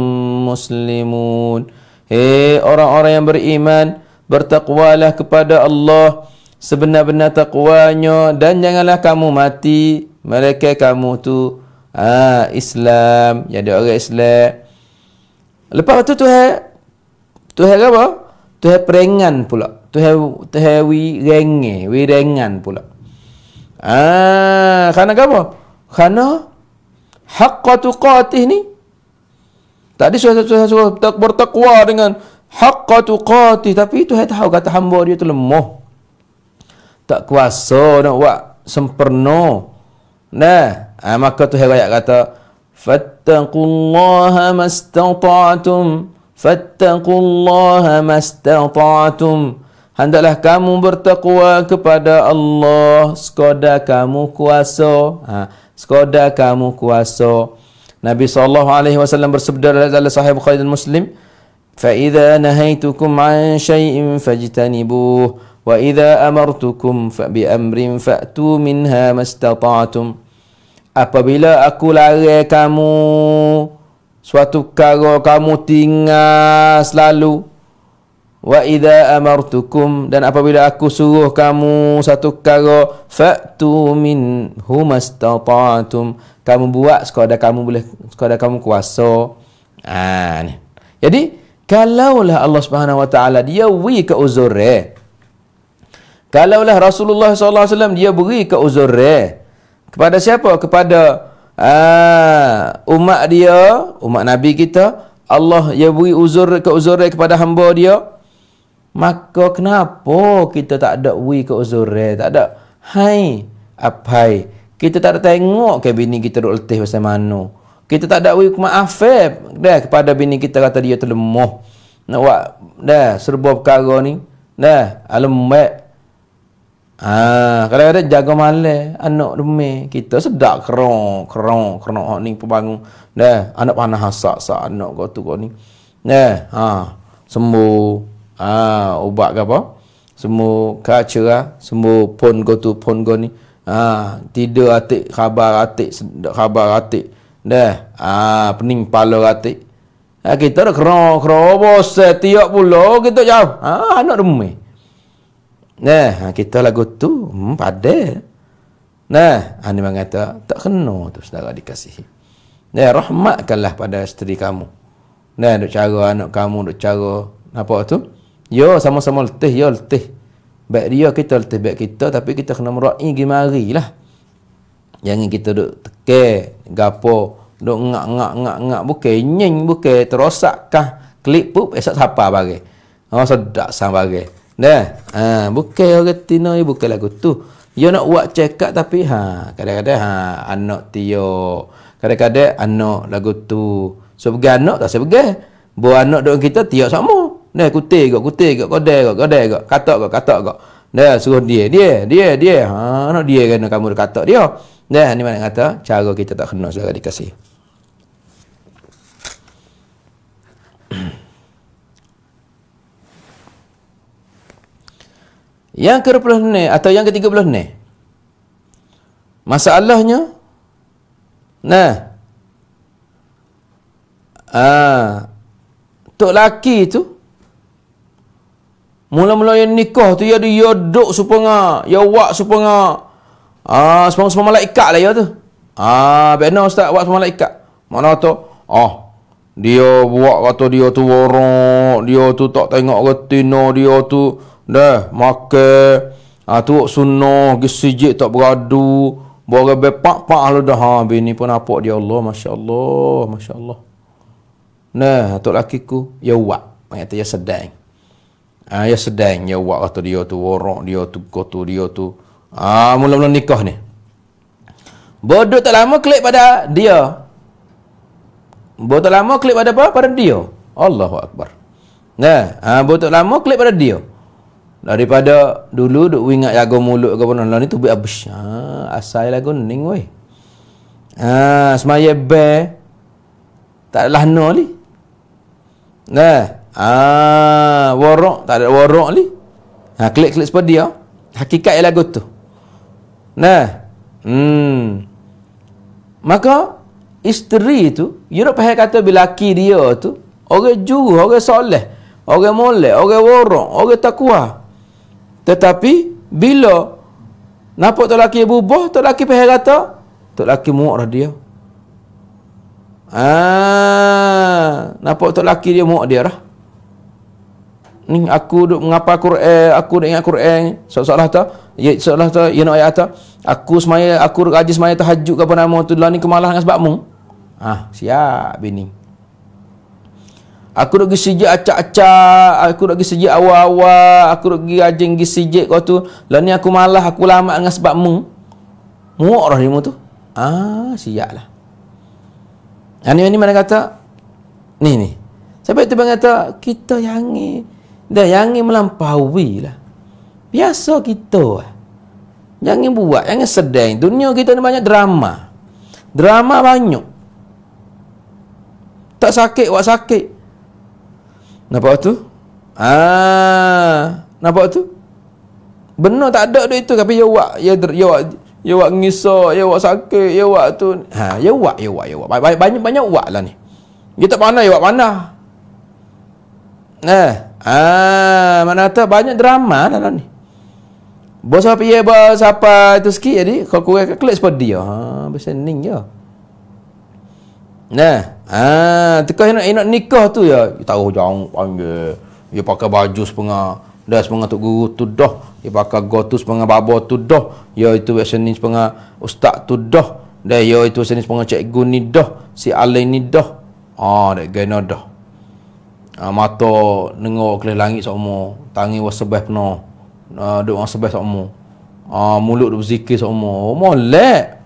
muslimun. Hei orang-orang yang beriman. Bertakwalah kepada Allah sebenar-benar takwanya dan janganlah kamu mati mereka kamu tu ha, Islam jadi orang Islam lepas tu tu tu hai apa tu hai perengan pula tu hai tu hai wi renge wi rengan pula ah ha, kerana apa kerana tu qatih ni tadi suatu suatu suatu tak bertakwa dengan tu qatih tapi tu hai tahu kata hamba dia tu lemah tak kuasa nak buat sempurna nah ha, maka Tuhan ayat kata fattaqullaha mastata'tum fattaqullaha mastata'tum hendaklah kamu bertakwa kepada Allah Sekoda kamu kuasa ha Sekoda kamu kuasa Nabi SAW bersabda dalam sahih Bukhari dan Muslim فإذا نهيتكم عن شيء فاجتنبوه وإذا أمرتكم فَبِأَمْرٍ فأتوا منها ما استطعتم Apabila aku lari kamu Suatu perkara kamu tinggal selalu Wa idha amartukum Dan apabila aku suruh kamu satu perkara Faktu min humastata'atum Kamu buat sekadar kamu boleh Sekadar kamu kuasa ha, ni. Jadi Kalaulah Allah subhanahu wa ta'ala Dia wi ke uzur eh. Kalaulah Rasulullah SAW Dia beri ke uzur eh kepada siapa kepada uh, umat dia umat nabi kita Allah ya beri uzur keuzuran kepada hamba dia maka kenapa kita tak ada wi keuzuran tak ada hai apai kita tak ada tengok ke bini kita duk letih pasal mano kita tak ada wi maafan dah kepada bini kita kata dia terlemah nak buat dah serba perkara ni dah alamat ah, Ah, kadang-kadang jaga malam anak demi kita sedak kerong kerong kerong ni pembangun dah anak panah hasak sak anak kau tu kau ni dah ha sembuh ah ubat ke apa sembuh kacera sembuh pon kau tu pon kau ni ah tidur atik khabar atik sedak khabar atik dah ah pening pala atik ah, kita dah kerong kerong oh, bos setiap pulau kita jauh ah anak demi Nah, ha, kita lagu tu hmm, pada. Nah, ani ha, mengata tak kena tu saudara dikasihi. Nah, rahmatkanlah pada isteri kamu. Nah, duk cara anak kamu, duk cara apa tu? Yo sama-sama letih, yo letih. Baik dia kita letih baik kita tapi kita kena merai gimari lah. Jangan kita duk tekel, gapo, duk ngak ngak ngak ngak bukan nyeng bukan terosak kah klip pup esok siapa bagi. Oh sedak sang bagi. Dah. Ha, bukan orang tina ya, ni bukan lagu tu. Dia nak buat check up tapi ha kadang-kadang ha anak tio. Kadang-kadang anak lagu tu. So pergi anak tak sebegah. Buat anak dok kita tio sama. Dah kutik gak kutik gak kodai gak kodai gak katak gak katak gak. Dah suruh dia dia dia dia. Ha anak dia kena kamu katak dia. Dah ni mana kata cara kita tak kena selagi dikasih. Yang ke-20 ni atau yang ke-30 ni. Masalahnya nah. Ah. Tok laki tu mula-mula yang nikah tu ya dia ya duk supanga, ya wak supanga. Ah, supanga-supanga malaikat lah ya tu. Ah, benar no, ustaz, wak supanga malaikat. Mana tu? Oh, ah, dia buat kata dia tu warak, dia tu tak tengok retina, dia tu Dah, makan. Ha, ah, tuak sunnah, gesijik tak beradu. boleh bepak-pak lu lah dah. Ha, bini pun apa dia Allah. Masya Allah, Masya Allah. Nah, atuk laki ku, ya wak. Mengata, ya sedang. Ha, ya sedang, ya wak. Kata dia tu, warak dia tu, kotor, dia tu. Ha, mula-mula nikah ni. Bodoh tak lama klik pada dia. Bodoh tak lama klik pada apa? Pada dia. Allahu Akbar. Nah, ha, bodoh tak lama klik pada dia daripada dulu duk ingat jago mulut ke pun ni tu buat abis ha, asal lagu ni ni ha, semaya bear tak lah no li nah ha, warok tak ada warok li ha, klik klik seperti dia ya. hakikat lagu tu nah hmm. maka isteri tu Europe pahal kata bilaki dia tu orang juru orang soleh orang mole orang warok orang takwa tetapi bila nampak tok laki bubuh, tok laki pergi kata, tok laki murah dia. Ah, nampak tok laki dia muak dia lah. Ni aku duk mengapa Quran, aku duk ingat Quran, salah-salah tu. Ya salah tu, ya nak ayat tu. Aku semaya, aku rajin semaya tahajud ke apa nama tu, lah ni kemalahan sebab mu. Ah, ha, siap bini. Aku duduk pergi sejik acak-acak. Aku duduk pergi sejik awal-awal. Aku duduk pergi rajin pergi sejik kau tu. Lah ni aku malah Aku lama dengan sebab mu. Muak lah tu. Ah, siap lah. Yang ni, ni mana kata? Ni, ni. Siapa itu bang kata? Kita yang ni. Dah yang ni melampaui lah. Biasa kita lah. Jangan buat. Jangan sedang. Dunia kita ni banyak drama. Drama banyak. Tak sakit, buat sakit. Nampak tu? Ah, nampak tu? Benar tak ada duit tu tapi ya wak ya ya wak ya wak ngiso, ya wak sakit, ya wak tu. Ha, ya wak, ya wak, ya wak. Banyak banyak, banyak wak lah ni. Dia tak pandai ya wak mana. Nah, eh, ah, mana tahu banyak drama lah, lah ni. Bos apa ya bos apa itu sikit jadi kau kau klik sepedi ah, ha, besening Besen, ning, ya. Nah, ah, tekah nak nak nikah tu ya, tahu jangan panggil. Dia pakai baju sepengah dah sepengah tok guru tu dah. Dia pakai gotu sepengah babo tu dah. Ya itu senin sepengah ustaz tu dah. Dah ya itu senin sepengah cikgu ni dah. Si Alain ni dah. Ah, dek gena dah. Ah, mata nengok ke langit sama, tangi wa sebab no. Ah, dek sama. Ah, mulut duk zikir sama. Oh, molek.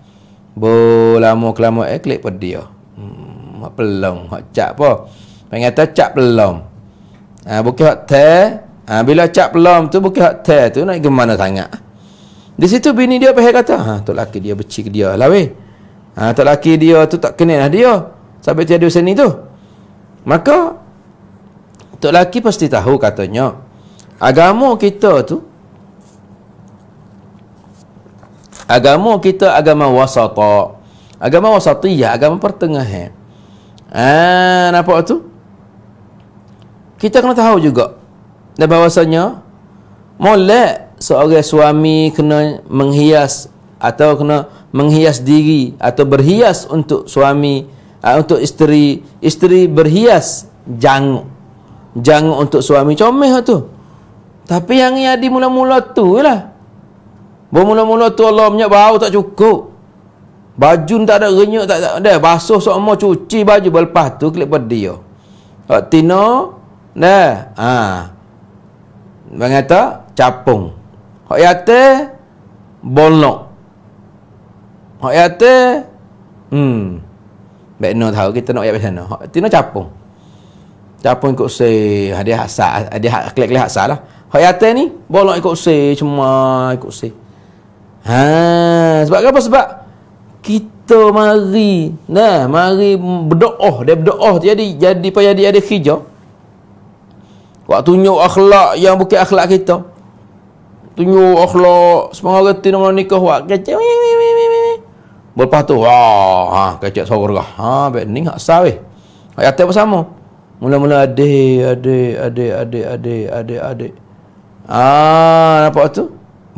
Bo lama kelama eklek eh, pada ya. dia hak belum hak cak apa pengen tak cak belum ha, bukan hak teh ha, bila cap belum tu bukan hak teh tu nak ke mana sangat di situ bini dia pergi kata ha tok laki dia beci dia lah weh ha tok laki dia tu tak kenal lah dia sampai dia usia ni tu maka tok laki pasti tahu katanya agama kita tu agama kita agama wasata agama wasatiyah agama pertengahan Ah, nampak tu? Kita kena tahu juga dan bahawasanya molek seorang suami kena menghias atau kena menghias diri atau berhias untuk suami ah, untuk isteri isteri berhias janguk janguk untuk suami comel tu tapi yang yang di mula-mula tu lah bermula-mula tu Allah minyak bau tak cukup Baju tak ada renyuk tak ada. Dah basuh semua cuci baju belpas tu klik pada dia. Tak tino. Nah. Ha. Bang kata capung. Hak yate bolok. Hak yate hmm. Baik no tahu kita nak ayat macam mana. Hak tino capung. Capung ikut se hadiah asal hadiah klik klik asal lah. Hak yate ni bolok ikut se cuma ikut se. Ha, sebab apa sebab kita mari nah mari berdoa dia berdoa jadi jadi payah dia ada hijau buat tunjuk akhlak yang bukan akhlak kita tunjuk akhlak semangat reti dengan nikah buat kacau berlepas tu wah ha, ha kacau sorga ha, baik ni tak sah weh ayat apa sama mula-mula adik adik adik adik adik adik adik ah nampak tu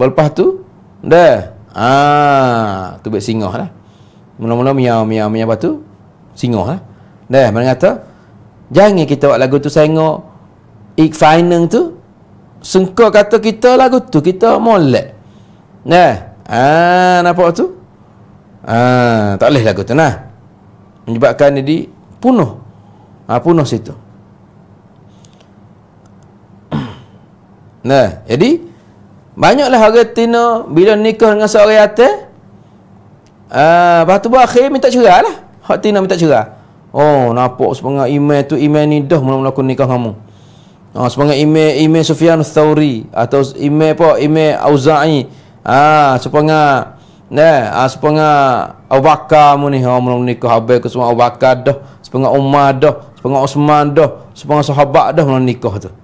berlepas tu dah Ah, tu buat singoh lah. Mula-mula miau miau miau tu? singoh lah. Dah, mana kata jangan kita buat lagu tu singoh. Ik final tu sengko kata kita lagu tu kita molek. Nah, ah apa tu? Ah, tak boleh lagu tu nah. Menyebabkan jadi punuh. Ah punuh situ. nah, jadi Banyaklah orang tina bila nikah dengan seorang yang atas. Uh, lepas tu buat akhir minta cerah lah. Hak tina minta cerah. Oh, nampak semangat email tu email ni dah mula-mula aku nikah kamu. Oh, semangat email email Sufyan Thawri atau email apa? Email Auza'i. Ah, semangat Nah, ah, sepengah Abu Bakar mu ni ah, mula mun nikah habis ke semua Abu Bakar dah, sepengah Umar dah, sepengah Osman dah, sepengah sahabat dah mula nikah tu.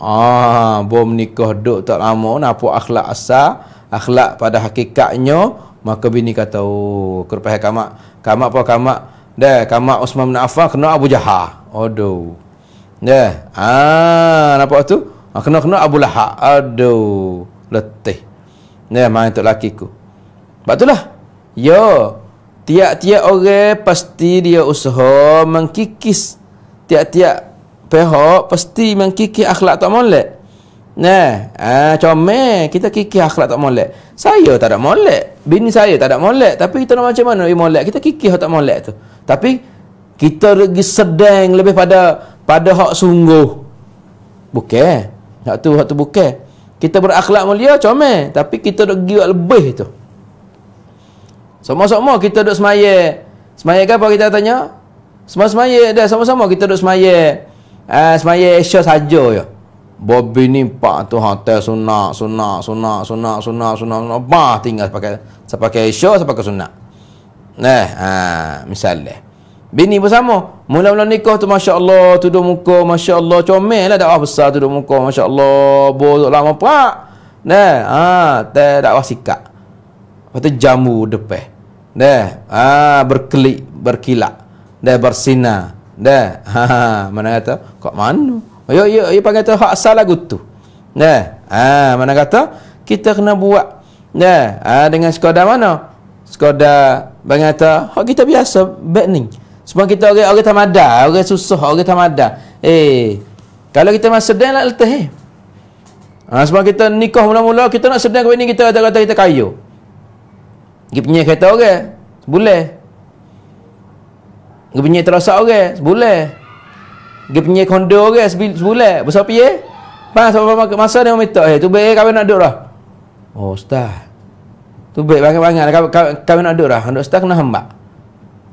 Ah, bom nikah duk tak lama napa akhlak asal, akhlak pada hakikatnya maka bini kata, "Oh, kerpai kamak. Kamak apa kamak? Dah, kamak Usman bin Affan kena Abu Jahal." Aduh. Dah. Ah, napa tu? Ah, kena kena Abu Lahab. Aduh, letih. Dah, main tok laki ku. Batulah. Yo. Ya, tiap-tiap orang pasti dia usaha mengkikis tiap-tiap pihak pasti mengkiki akhlak tak molek. Nah, ah, comel. Kita kiki akhlak tak molek. Saya tak ada molek. Bini saya tak ada molek. Tapi kita nak macam mana molek? Kita kiki kikir tak molek tu. Tapi, kita lagi sedang lebih pada pada hak sungguh. Bukan. Hak tu, hak tu bukan. Kita berakhlak mulia, comel. Tapi kita duk giat lebih tu. Sama-sama kita duk semaya. Semaya ke apa kita tanya? Sama-sama ya, dah sama-sama kita duk semaya. Eh, semaya Isya saja ya. Bobby ni pak tu hantar sunat, sunat, sunat, sunat, sunat, sunat, sunat. Bah tinggal pakai, sepakai Isya, sepakai sunat. Nah, eh, ha, misalnya. Bini pun sama. Mula-mula nikah tu Masya Allah tuduh muka. Masya Allah comel lah dakwah besar tuduh muka. Masya Allah bodoh lama pak. Nah, ha, teh dakwah sikap. Lepas tu jamu depeh. Nah, ha, berkelik, berkilak. Nah, bersinar. Dah. Ha, ha, ha, mana kata? Kok mana? Ayo ayo ayo panggil tu hak salah gutu. Dah. Ha, mana kata? Kita kena buat. Dah. Ha, dengan skoda mana? skoda bang kata hak kita biasa bet ni. Sebab kita orang-orang tamada, orang susah, orang tamada. Eh, kalau kita masuk sedang nak letih. Eh? Ha, sebab kita nikah mula-mula, kita nak sedang kepada ni, kita kata-kata kita kaya. Kita punya orang. Okay? Boleh. Dia punya terasa orang okay? sebulan. Dia punya kondo orang okay? sebulan. Besar piye? Eh? Pas apa masa dia minta eh tu baik eh, kawin nak duduk dah. Oh ustaz. Tu baik bangat-bangat kawin nak duduk dah. Anak ustaz kena hambat.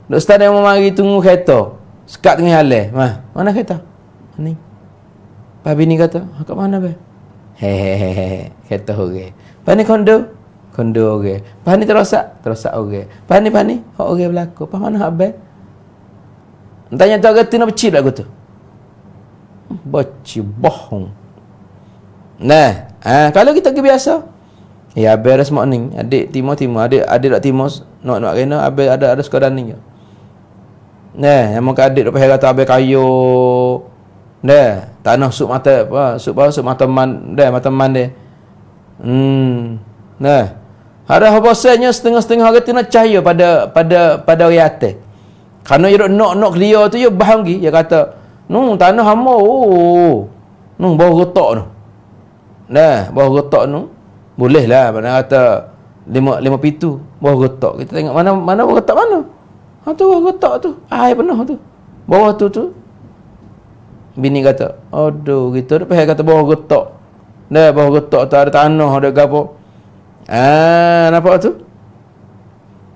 Dok ustaz dia mari tunggu kereta. Sekat tengah jalan. Ma, mana kereta? Ni. Pak bini kata, ah, "Kat mana be?" Hehehe, kereta orang. Okay. ni kondo, kondo orang. Okay. ni terosak, terosak orang. Okay. Pani pani, orang okay, belako. Pak mana habis? Tanya tu kata nak bercip lah kata. Bercip bohong. Nah, ha, kalau kita ke biasa. Ya, abis ada semua ni. Adik timo timo, Adik, adik tak timur. Nak, nak kena, abis ada, ada sekadar ni. Nah, yang muka adik tak payah kata abis kayu. Nah, tak nak sup mata apa. Sup apa, sup mata man. Nah, mata man dia. Hmm. Nah. Ada apa setengah-setengah kata nak cahaya pada pada pada orang atas. Kerana dia nak-nak dia tu, dia bahang lagi. Dia kata, Nung, tanah hama. Oh. Nung, bawah retak tu. Nah, bawah retak tu. Boleh lah. Mana kata, lima, lima pintu, bawah retak. Kita tengok mana mana bawah retak mana. Ha tu bawah retak tu. Air penuh tu. Bawah tu tu. Bini kata, aduh, gitu. Dia pahal kata bawah retak. Nah, bawah retak tu ada tanah, ada gapo. Ah, nampak tu?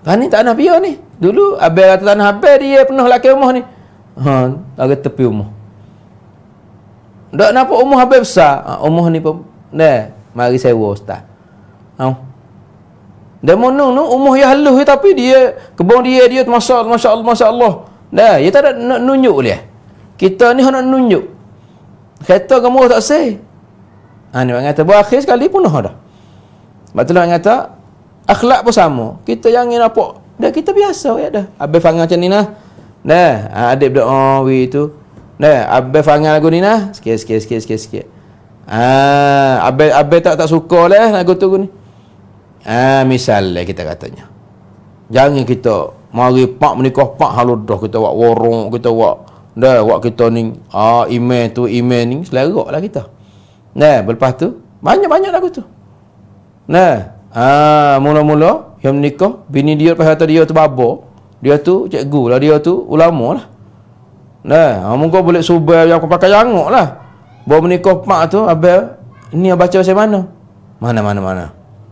Kan ni tanah biar ni. Dulu abel atas tanah abel dia penuh laki rumah ni. Ha, agak tepi rumah. Tak nampak rumah abel besar. Ha, rumah ni pun. Nah, mari sewa ustaz. Ha. Dia menung tu umuh yang halus je tapi dia kebun dia dia masya Allah masya Allah masya Allah. Dah, dia tak ada nak nunjuk dia. Kita ni nak nunjuk. Kereta kamu tak sahih. Ha ni orang kata berakhir sekali pun dah. Batu orang kata akhlak pun sama. Kita jangan nampak Dah kita biasa ya dah. Abang fangang macam ni lah. Nah, ah, adik berdoa oh, we tu. Nah, abang fangang lagu ni lah. Sikit sikit sikit sikit sikit. Ah, abang abang tak tak suka lah eh, lagu tu ni. Ah, misalnya lah kita katanya. Jangan kita mari pak menikah pak halodoh dah kita buat warung kita buat dah buat kita ni ah email tu email ni selerok lah kita. Nah, berlepas tu banyak-banyak lagu tu. Nah, ah mula-mula yang menikah bini dia pasal kata dia tu babo dia tu cikgu lah dia tu ulama lah nah kau ha, boleh subah yang aku pakai janguk lah bawa menikah pak tu abel ini yang baca macam mana mana mana mana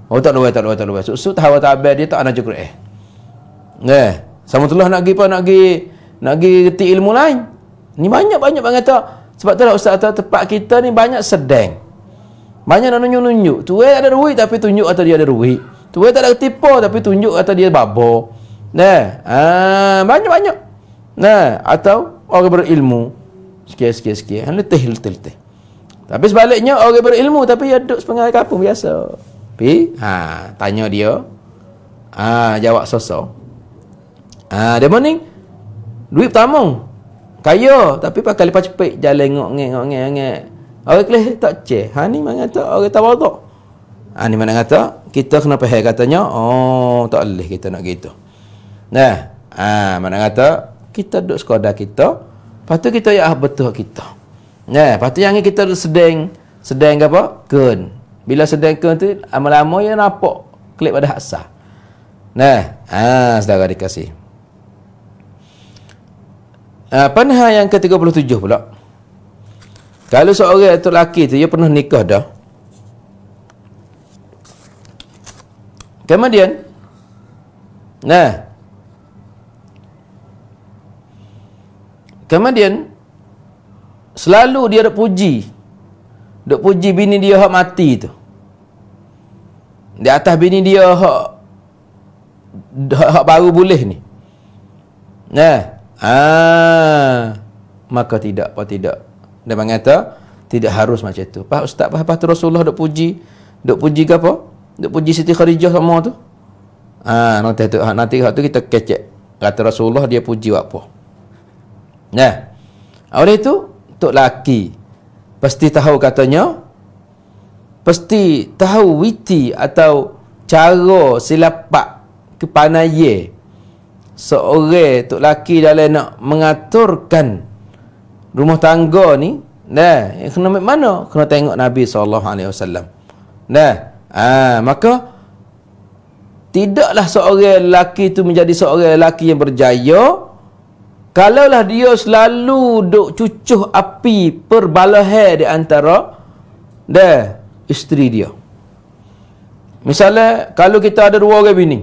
oh tak luar, tak luar, tak luar. susu so, so, tahu tak abel dia tak nak cukup eh nah sama tu lah nak pergi pa, nak pergi nak pergi ketik ilmu lain ni banyak-banyak banget tak sebab tu lah ustaz kata tempat kita ni banyak sedeng banyak nak nunjuk-nunjuk tu eh ada duit tapi tunjuk atau dia ada duit tu dia tak ada tipu tapi tunjuk kata dia babo nah ah, banyak banyak nah atau orang berilmu sikit sikit sikit hanya kan tehil tehil teh tapi sebaliknya orang berilmu tapi dia duduk sepengah kampung biasa pi ha tanya dia ha jawab soso. ha dia mending duit pertama kaya tapi pakai lepas cepat jalan ngok ngeng ngok ngeng orang kelih tak ceh ha ni mangan orang tawaduk Ha, ni mana kata? Kita kena faham katanya, oh tak boleh kita nak gitu. Nah, ha, mana kata? Kita duduk sekolah kita, lepas tu kita ya ah, betul kita. Nah, lepas tu yang ni kita sedang, sedang apa? Kun. Bila sedang kun tu, lama-lama ya nampak klik pada haksa. Nah, ha, saudara dikasih. Ha, panha yang ke-37 pula. Kalau seorang itu lelaki tu, dia pernah nikah dah. Kemudian Nah Kemudian Selalu dia duk puji Duk puji bini dia hak mati tu Di atas bini dia hak Hak baru boleh ni Nah ah Maka tidak apa tidak Dia mengata Tidak harus macam itu. Pak Ustaz, Pak, Pak Rasulullah duk puji Duk puji ke apa? Duk puji Siti Khadijah sama tu. Ah, ha, nanti tu ha, nanti hak kita kecek. Kata Rasulullah dia puji apa? Ya. Nah. Oleh itu untuk laki pasti tahu katanya pasti tahu witi atau cara silapak kepanaye seorang tok laki dalam nak mengaturkan rumah tangga ni nah kena mana kena tengok nabi saw. alaihi wasallam nah Ha, maka tidaklah seorang lelaki itu menjadi seorang lelaki yang berjaya kalaulah dia selalu duk cucuh api perbalahan di antara dia isteri dia. Misalnya kalau kita ada dua orang bini.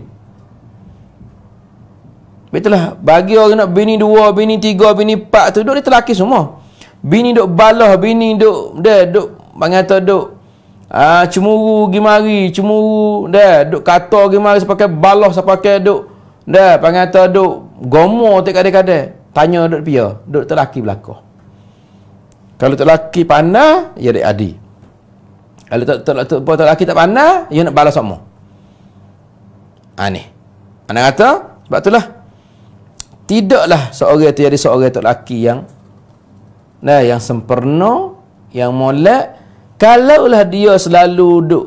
Betullah bagi orang nak bini dua, bini tiga, bini empat tu duk dia lelaki semua. Bini duk balah, bini duk dia duk bangat duk Ah cemuru gimari, cemuru dah duk kata gimari sepakai baloh sepakai duk dah panggil kata duk gomo tak kadai-kadai. Tanya duk pia, duk terlaki belaka. Kalau terlaki pandai, ya dek adi. Kalau tak tak tak tak terlaki tak pandai, ya nak balas sama. Aneh, ni. Anak kata, sebab itulah tidaklah seorang itu jadi seorang terlaki yang nah yang sempurna yang molek kalaulah dia selalu duk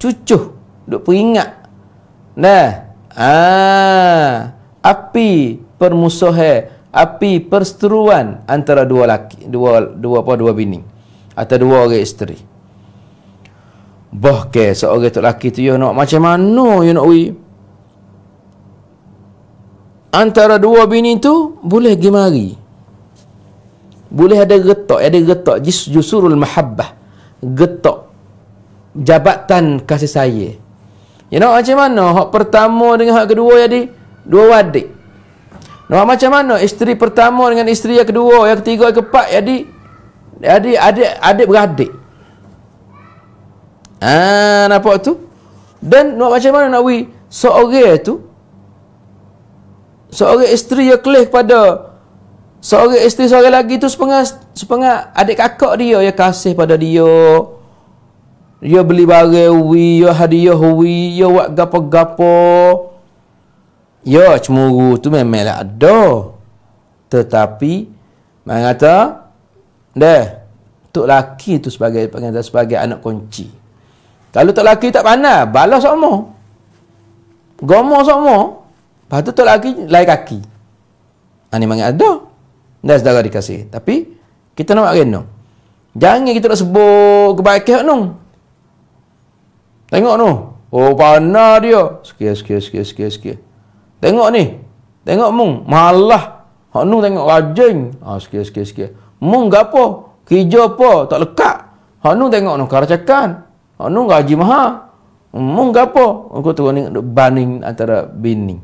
cucuh duk peringat nah ah api permusuhan api perseteruan antara dua laki dua dua apa dua bini atau dua orang isteri bahkan seorang tu laki tu you nak macam mana you nak we antara dua bini tu boleh gemari boleh ada getok, ada getok jisurul mahabbah getok jabatan kasih saya. You know macam mana? Hak pertama dengan hak kedua jadi dua wadik. No macam mana? Isteri pertama dengan isteri yang kedua, yang ketiga, yang keempat jadi jadi adik adik beradik. Ah, ha, apa tu? Dan no macam mana nak wi seorang tu? Seorang isteri yang kelih kepada seorang isteri seorang lagi tu sepengah sepengah adik kakak dia ya kasih pada dia dia beli barang wi dia hadiah wi dia buat gapo-gapo ya cemburu tu memanglah ada tetapi mengata deh tok laki tu sebagai pengantar sebagai anak kunci kalau tok laki tak pandai balas sama gomo sama lepas tu tok laki lain kaki ani ha, mangat ada dan saudara dikasih. Tapi, kita nak buat no. Jangan kita nak sebut kebaikan nung. Tengok nung, Oh, panah dia. Sekia, sekia, sekia, sekia, sekia. Tengok ni. Tengok mung. Malah. Hak no tengok rajin. Ah, sekia, sekia, sekia. Mung ke apa? Kerja apa? Tak lekat. Hak no tengok no. Karacakan. Hak no gaji mahal. Mung ke apa? Aku tengok ni banding antara bini.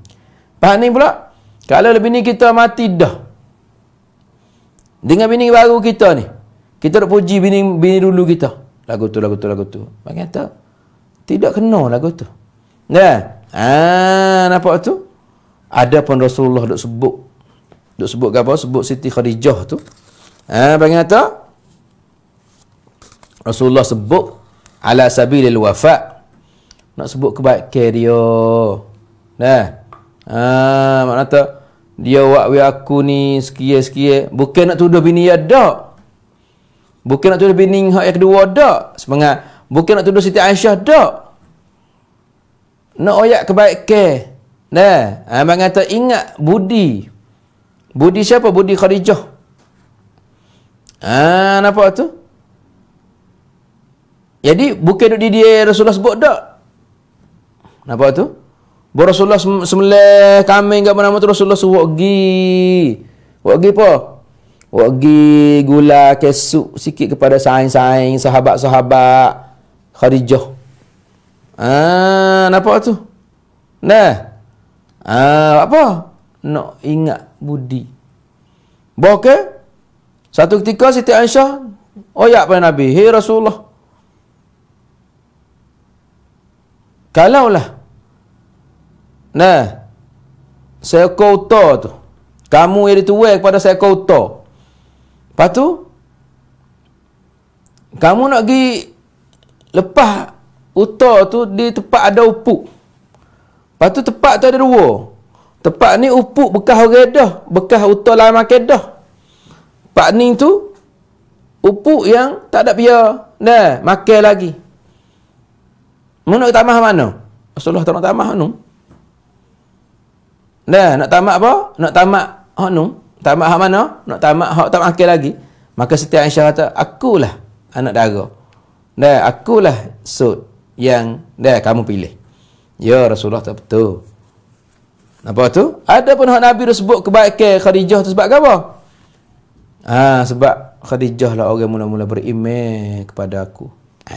Pak ni pula. Kalau bini kita mati dah. Dengan bini baru kita ni. Kita nak puji bini bini dulu kita. Lagu tu, lagu tu, lagu tu. Bagi kata, tidak kena lagu tu. Nah, ah, nampak tu? Ada pun Rasulullah duk sebut. Duk sebut apa? Sebut Siti Khadijah tu. Ah, bagi kata, Rasulullah sebut ala sabilil wafa nak sebut kebaikan dia nah ah mak nak tahu dia wak we aku ni sekia-sekia bukan nak tuduh bini ya dak bukan nak tuduh bini hak yang kedua dak semangat bukan nak tuduh Siti Aisyah dak nak oyak kebaikan nah abang kata ingat budi budi siapa budi Khadijah ah nampak tu jadi bukan duduk di dia Rasulullah sebut dak nampak tu Bu Rasulullah semelih kami enggak pernah mati Rasulullah suruh pergi. Buat pergi apa? Buat pergi gula kesuk sikit kepada saing-saing sahabat-sahabat Khadijah. Ah, nampak tu? Nah. Ah, apa? Nak ingat budi. Bokeh. Satu ketika Siti Aisyah oyak pada Nabi, "Hei Rasulullah, kalaulah Nah. saya kau uto tu. Kamu yang dituai kepada seko uto. Lepas tu. Kamu nak pergi. Lepas. Uto tu di tempat ada upuk. Lepas tu tempat tu ada dua. Tempat ni upuk bekas redah. Bekas uto lama kedah. Pak ni tu. Upuk yang tak ada biar. Nah, makai lagi. Mana nak tamah mana? Rasulullah tak nak tamah mana? Nah, nak tamak apa? Nak tamak hak nun? Tamak hak mana? Nak tamak hak tamak akil lagi. Maka setiap Aisyah kata, akulah anak dara. Nah, akulah sud yang dah kamu pilih. Ya Rasulullah tak betul. Apa tu? Ada pun hak Nabi sebut kebaikan Khadijah tu sebab ke apa? Ha, sebab Khadijah lah orang mula-mula beriman kepada aku. Ha,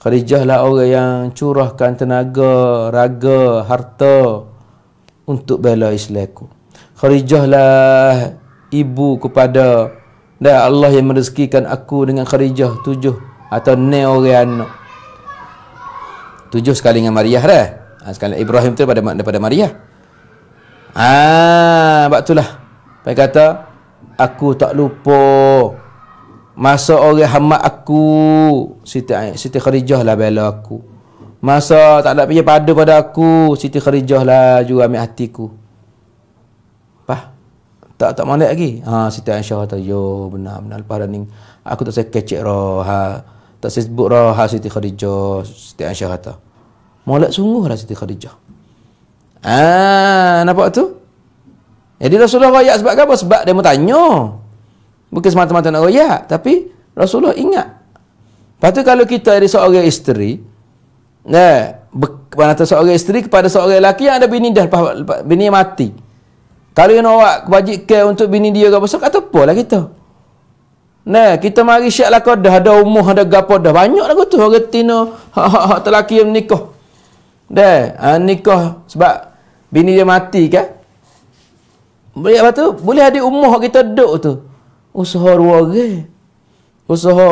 Khadijah lah orang yang curahkan tenaga, raga, harta, untuk bela Islamku. Kharijahlah ibu kepada dan Allah yang merezekikan aku dengan kharijah tujuh atau ne orang anak. Tujuh sekali dengan Maria dah. Ha, sekali Ibrahim tu pada daripada Maria. Ah, ha, itulah. Pai kata aku tak lupa masa orang hamba aku Siti Siti Khadijah lah bela aku. Masa tak ada pinjam pada pada aku, Siti Khadijah lah juga ambil hatiku. Apa? Tak tak mandek lagi. Ha Siti Aisyah kata, "Yo, benar benar lepas ni aku tak saya kecek roh ha. Tak saya sebut roh ha Siti Khadijah." Siti Aisyah kata, "Molek sungguh lah Siti Khadijah." Ah, nampak tu? Jadi Rasulullah royak sebab apa? Sebab dia mau tanya. Bukan semata-mata nak royak, tapi Rasulullah ingat. Patut kalau kita ada seorang isteri, Eh, kepada seorang isteri kepada seorang lelaki yang ada bini dah lepas, lepas bini mati. Kalau yang awak wajib care untuk bini dia ke besok kata apalah kita. Nah, kita mari syak lah kau dah ada umur ada gapo dah. Banyak lah tu orang tino hak-hak lelaki yang nikah. Dah, uh, ha, nikah sebab bini dia mati kan? Boleh apa tu? Boleh ada umur kita duduk tu. Usaha dua orang. Usaha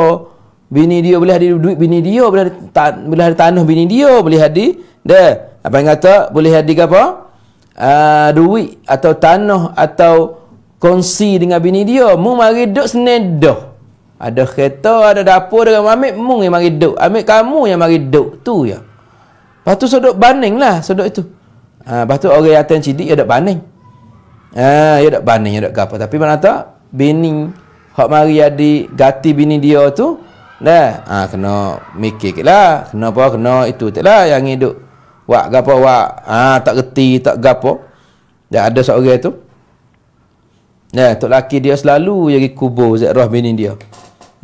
bini dia boleh ada duit bini dia boleh ada, ta- boleh ada tanah bini dia boleh ada dia apa yang kata boleh ada apa uh, duit atau tanah atau kongsi dengan bini dia mu mari duk senedah ada kereta ada dapur dengan amik mu yang mari duk amik kamu yang mari duk tu ya lepas tu sedok baning lah sedok itu ha, lepas tu orang yang atas cidik dia duk baning ha, ah, dia duk baning dia duk apa tapi mana tak bini hak mari ada gati bini dia tu Dah, ha, kena mikir ke lah. Kena apa, kena itu tak lah yang hidup, duk. Wak gapo wak, ha, tak reti, tak gapo. Dah ada seorang tu. Nah, tu laki dia selalu jadi kubur Zairah bin India.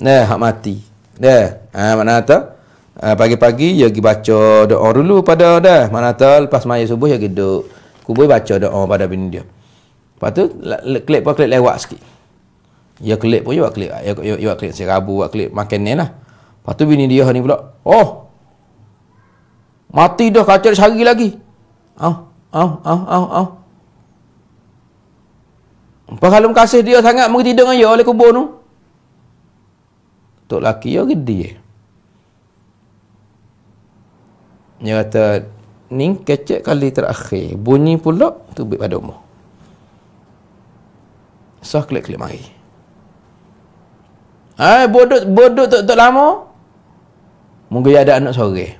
Dah, hak mati. Dah, ha, ah, makna tu. Ha, pagi-pagi dia pergi baca doa dulu pada dah. Mana tu lepas maya subuh dia pergi duduk. Kubur baca doa pada bin dia. Lepas tu, klik pun klik lewat sikit. Ya klip pun, ya buat klip. Ya, ya, ya buat klip. Saya rabu buat klip. Makan ni lah. Lepas tu bini dia ni pula. Oh. Mati dah kacau dia sehari lagi. Ah, ah, ah, ah, Au. Ah. Pahalum kasih dia sangat mengerti dengan dia ya oleh kubur tu. Tok laki dia ya gede. Dia kata, ni kecek kali terakhir. Bunyi pula, tu baik pada umur. Sah so, klik-klik mari. Ah ha, bodoh bodoh tak tak lama. Mungkin ada anak sore.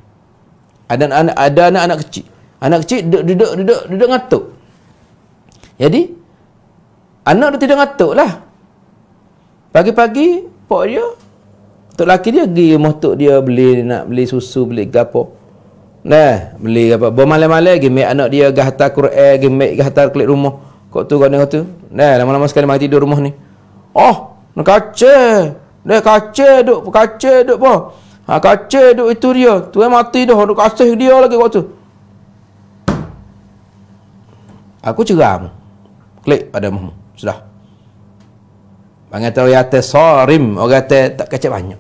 Ada anak ada anak anak kecil. Anak kecil duduk duduk duduk duduk ngatuk. Jadi anak dia tidak ngatuk lah. Pagi-pagi pak dia tok laki dia pergi rumah tok dia beli nak beli susu beli gapo. Nah, beli apa? Bermalam-malam lagi mek anak dia gah hantar Quran, gi mek gah hantar kelik rumah. Kok tu kau ni kata? Nah, lama-lama sekali mati tidur rumah ni. Oh, nak kacau. Dia kaca duk, kaca duk apa? Ha, kaca duk itu dia. Tu dia mati dah, duk kasih dia lagi waktu. Aku ceram. Klik pada mu. Sudah. Bangat tahu ya te sarim, orang kata tak kacak banyak.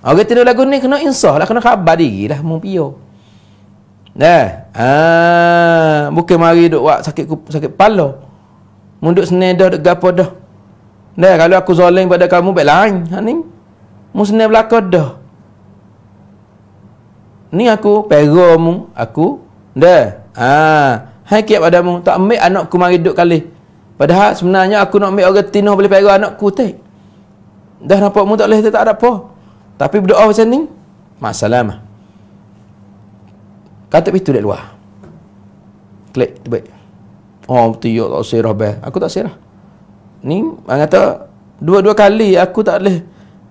Orang kata dia lagu ni kena insah lah, kena khabar diri lah, mu pio. Nah, ah, ha, bukan mari duk buat sakit sakit kepala. Munduk senedah duk gapo dah. Nah, kalau aku zoleng pada kamu, baik lain. Ini, ha, musnah belaka dah. Ni aku, peramu, aku. Dah. Haa. Hai kiap padamu, tak ambil anakku mari duduk kali. Padahal sebenarnya aku nak ambil orang tinuh boleh peramu anakku, tak. Dah nampak mu tak boleh, tak ada apa. Tapi berdoa macam ni, masalah mah. Kata begitu dari luar. Klik, tu baik. Oh, betul, tak usir, Aku tak usir ni dia kata dua-dua kali aku tak boleh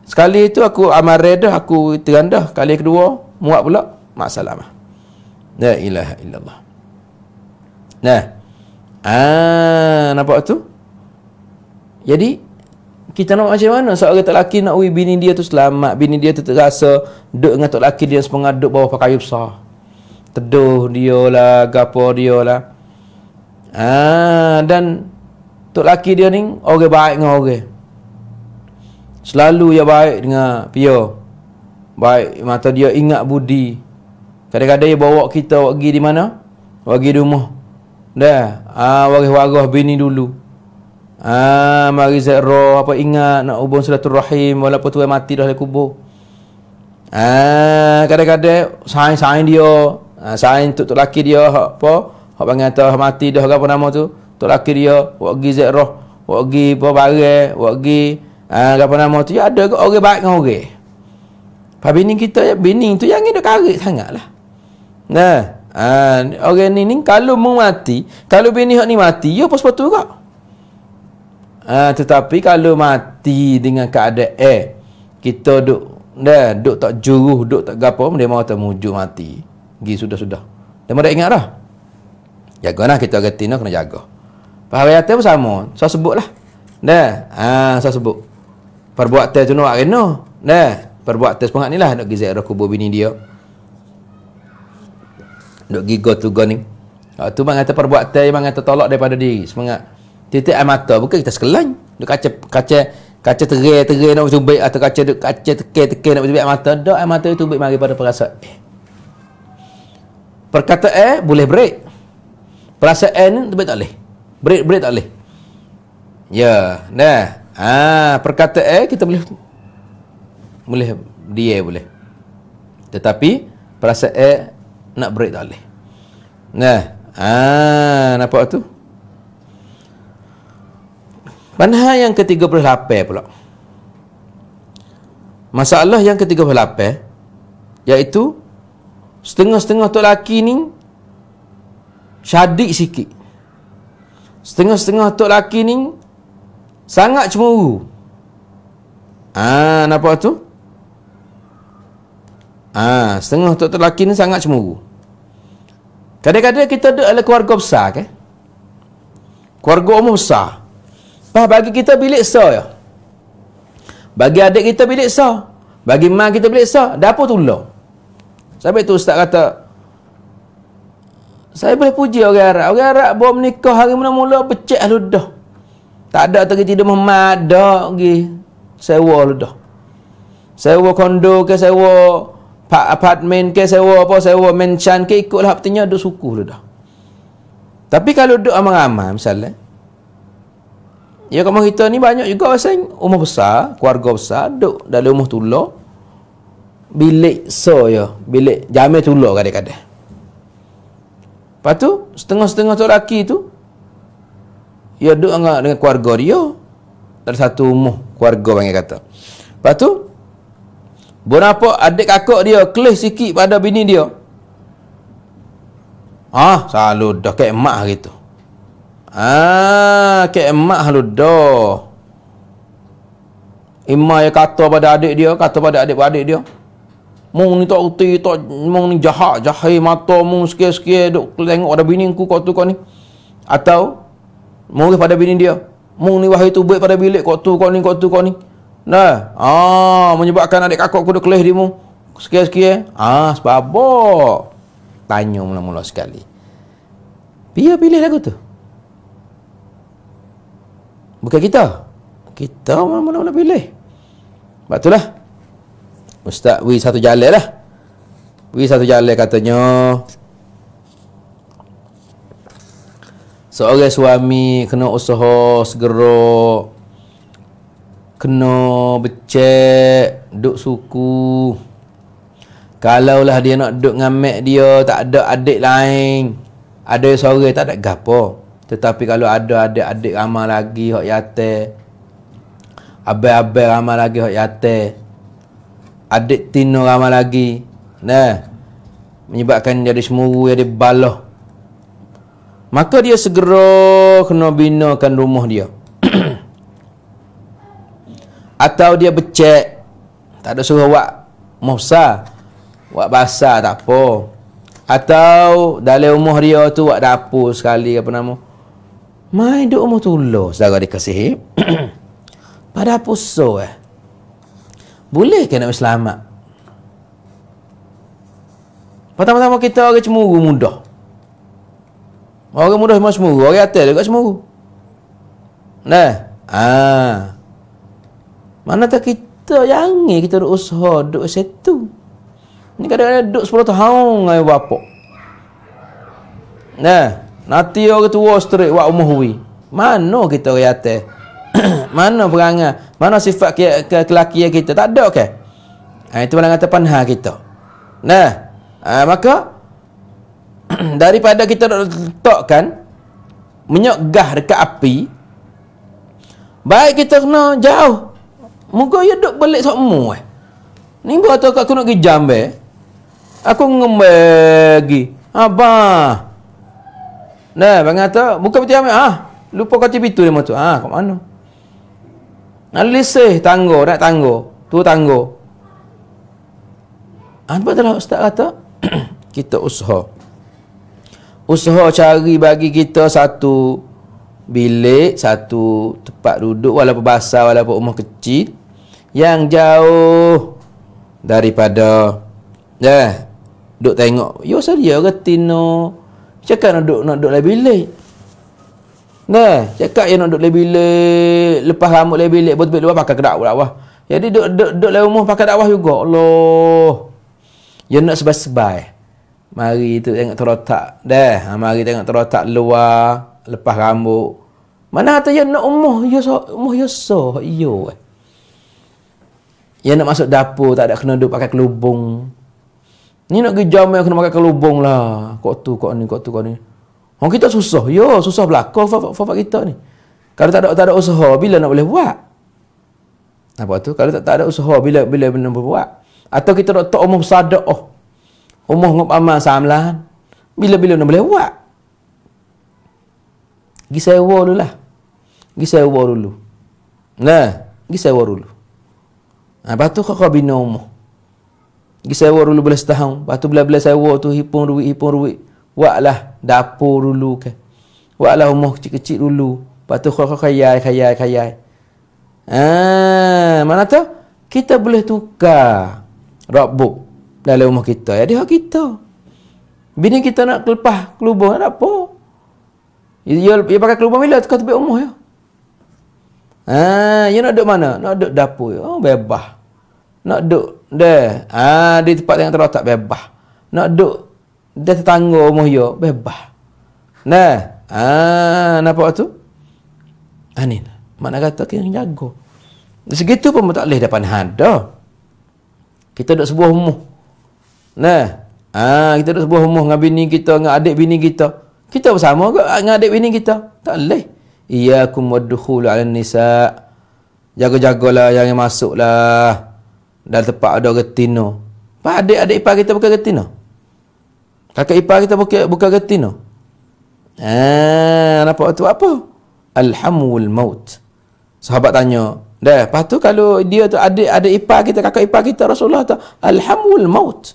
sekali itu aku amal redah aku terandah kali kedua muak pula masalah lah la ilaha illallah nah ah nampak tu jadi kita nak macam mana seorang tok laki nak ui bini dia tu selamat bini dia tu terasa duduk dengan tok laki dia sepengah duduk bawah pakai besar teduh dia lah gapo dia lah ah dan Tok laki dia ni orang baik dengan orang. Selalu dia baik dengan pia. Baik mata dia ingat budi. Kadang-kadang dia bawa kita pergi di mana? Pergi di rumah. Dah, ah waris-waris bini dulu. Ah mari zero apa ingat nak hubung silaturahim walaupun tuan mati dah di kubur. Ah kadang-kadang sign-sign dia, ah, sign tok laki dia apa? Hak bangang tu mati dah apa nama tu? tok laki dia buat pergi zairah buat pergi apa barang buat ah, uh, apa nama tu ya ada ke orang baik dengan orang Pak bini kita ya bini tu yang dia karik sangatlah. Nah, ah uh, orang ni ni kalau mau mati, kalau bini hak ni mati, yo ya pas patu juga. Ah uh, tetapi kalau mati dengan keadaan eh kita duk dah duk tak juruh, duk tak gapo, dia mau tak muju mati. Gi sudah-sudah. Dia mau ingat dah. Jagalah kita gatina kena jaga. Perhayatan pun sama. Saya so, sebutlah. Dah. Ha, saya so, sebut. Perbuatan tu nak kena. Dah. Perbuatan sepengat ni lah. Nak pergi ziarah kubur bini dia. Nak pergi go to go ni. Waktu ha, tu bang kata perbuatan yang bang kata tolak daripada diri. Semangat. Titik air mata. Bukan kita sekelan. Duk kaca, kaca, kaca terai, terai nak bercubik. Atau kaca, duk kaca teke, teke nak bercubik air mata. Duk air mata itu bercubik pada perasa. Eh. Perkataan boleh break. Perasaan ni, tu tak boleh. Break break tak boleh. Ya, nah. Ah, ha, perkata eh kita boleh boleh dia boleh. Tetapi perasa eh nak break tak boleh. Nah. Ah, ha, nampak tu? Panha yang ke-38 pula. Masalah yang ke-38 iaitu setengah-setengah tok laki ni syadik sikit. Setengah-setengah tok laki ni sangat cemburu. Ah, ha, apa tu? Ah, setengah tok laki ni sangat cemburu. Kadang-kadang kita ada ala keluarga besar ke? Keluarga umum besar. Pas bagi kita bilik sa ya. Bagi adik kita bilik sa. Bagi mak kita bilik sa. Dapur tu lah. Sampai tu ustaz kata, saya boleh puji orang Arab. Orang Arab bom nikah hari mana mula pecah ludah. Tak ada tak tidak Muhammad dak gi. Sewa ludah. Sewa kondo ke sewa pak apartment ke sewa apa sewa mansion ke ikutlah artinya duk suku ludah. Tapi kalau duk amang ramai misalnya Ya kamu kita ni banyak juga pasal rumah besar, keluarga besar, duk dalam rumah tulah. Bilik so ya, bilik jamil tulah kadang-kadang. Lepas tu, setengah-setengah tu lelaki tu, dia duduk dengan, dengan keluarga dia. Ada satu umuh keluarga panggil kata. Lepas tu, apa adik kakak dia kelih sikit pada bini dia. Ah, ha, selalu dah kayak emak hari tu. Ah, ha, kayak emak lalu dah. Ima yang kata pada adik dia, kata pada adik-adik dia. Mung ni tak erti tak mung ni jahat jahai mata mung sikit-sikit duk tengok ada bini ku kau tu kau ni. Atau mung pada bini dia. Mung ni wahai tu baik pada bilik kau tu kau ni kau tu kau ni. Nah, ah menyebabkan adik kakak ku duk kelih di mung sikit-sikit. Ah sebab apa? Tanya mula-mula sekali. Dia pilih lagu tu. Bukan kita. Kita mula-mula pilih. Sebab itulah. Ustaz wi satu jalan lah Wi satu jalan katanya Seorang suami kena usaha segera Kena becek Duk suku Kalaulah dia nak duk dengan mak dia Tak ada adik lain Ada seorang tak ada gapo Tetapi kalau ada adik-adik ramah lagi Hak yate Abai-abai ramah lagi Hak yate adik tino ramai lagi nah menyebabkan jadi semuru jadi baloh maka dia segera kena binakan rumah dia atau dia becek tak ada suruh buat mosa buat basah tak apa atau dalam rumah dia tu buat dapur sekali apa nama main duk rumah tu lo saudara dikasih pada apa eh boleh ke nak selamat pertama-tama kita orang cemuru mudah orang mudah semua cemuru orang atas dekat cemuru nah ah mana tak kita yang ni kita duduk usaha duduk situ ni kadang-kadang duduk 10 tahun dengan bapak nah nanti orang tua straight buat umuh mana kita orang atas mana perangai mana sifat ke ke kelakian kita tak ada ke ha, itu malah kata panha kita nah ha, maka daripada kita letakkan minyak gah dekat api baik kita kena jauh muka ia ya duduk balik semua. eh. ni buat tu aku nak pergi jambe eh. aku ngembagi apa? nah bang kata buka peti ambil ah. lupa kata pintu dia macam tu ah kat mana Nalisih tangga, nak tangga. Tu tangga. Apa ah, telah ustaz kata? kita usaha. Usaha cari bagi kita satu bilik, satu tempat duduk walaupun basah, walaupun rumah kecil yang jauh daripada dah ya, duk tengok yo saya dia retino cakap nak duk nak duk dalam bilik Nah, cakap yang nak duduk lebih-lebih, lepas rambut lebih-lebih, buat tepik pakai kedak pula Jadi duduk, duduk, duduk lewat rumah pakai dakwah juga. Allah. Yang nak sebab sebai Mari tu tengok terotak. Dah. Ha, mari tengok terotak luar. Lepas rambut. Mana kata yang nak umuh. Yusuh. Ya umuh yusuh. Ya iyo. Eh. Yang nak masuk dapur. Tak ada kena duduk pakai kelubung. Ni nak ke yang kena pakai kelubung lah. Kok tu, kok ni, kok tu, kok ni. Kok tu, kok ni. Orang oh, kita susah. Ya, susah Fak-fak kita ni. Kalau tak ada tak ada usaha, bila nak boleh buat? Apa tu? Kalau tak, tak ada usaha, bila bila nak boleh buat? Atau kita nak tak umum sadak. Oh. Umum ngop amal samlahan. Bila-bila nak boleh buat? Pergi sewa dulu lah. Pergi sewa dulu. Nah, pergi sewa dulu. Apa tu kakak bina umum? Pergi sewa dulu boleh setahun. batu tu bila-bila sewa tu, hipung ruik, hipung ruik. Buatlah dapur dulu ke. Buatlah rumah kecil-kecil dulu. Lepas tu kau khayai, khayai, khayai. Ah, ha, mana tu? Kita boleh tukar rockbook dalam rumah kita. Jadi hak kita. Bini kita nak kelepas kelubung, nak apa? Dia, dia pakai kelubung bila? Kau tepik rumah ya? Ah, dia nak duduk mana? Nak duduk dapur. Ya? Oh, bebas. Nak duduk deh. Ah, di tempat yang terletak bebas. Nak duduk dia tetangga rumah dia bebas nah ah nampak tu ani ha, lah. mana kata kena jaga segitu pun tak boleh depan hada kita ada sebuah rumah nah ah kita ada sebuah rumah dengan bini kita dengan adik bini kita kita bersama ke dengan adik bini kita tak boleh iyyakum wadkhulu ala nisa jaga-jagalah jangan masuklah dalam tempat ada retina pak adik-adik ipar kita bukan retina Kakak ipar kita buka buka gerti ha, no. Ah, apa tu apa? Alhamul maut. Sahabat tanya, dah, lepas tu kalau dia tu ada ada ipar kita, kakak ipar kita Rasulullah tu, alhamul maut.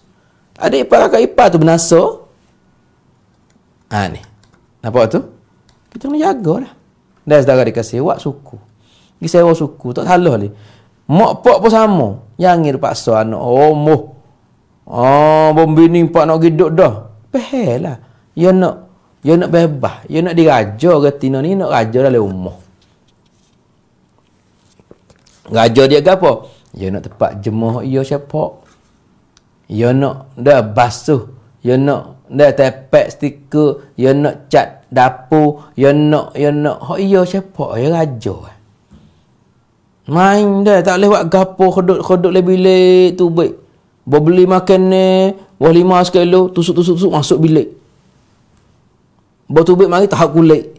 Ada ipar kakak ipar tu binasa. Ah ha, ni. Nampak tu? Kita kena jagalah. Dah saudara dikasih wak suku. Dikasih wak suku, tak salah ni. Mak pak pun sama. Yang ni paksa anak. Oh, moh. Oh, bom bini pak nak pergi dah. Pehel lah. Ya nak, ya nak bebas. Ya nak diraja ke tina ni, nak raja dalam rumah. Raja dia ke apa? Ya nak tempat jemuh ya siapa? Ya nak dah basuh. Ya nak dah tepek stiker. Ya nak cat dapur. Ya nak, ya nak. Oh ya siapa? Ya raja Main dah. Tak boleh buat gapo kodok kodok lebih-lebih tu baik. Bawa Beli makan ni Wah lima sekali Tusuk-tusuk-tusuk masuk bilik Bawa Bertubik mari tahap kulit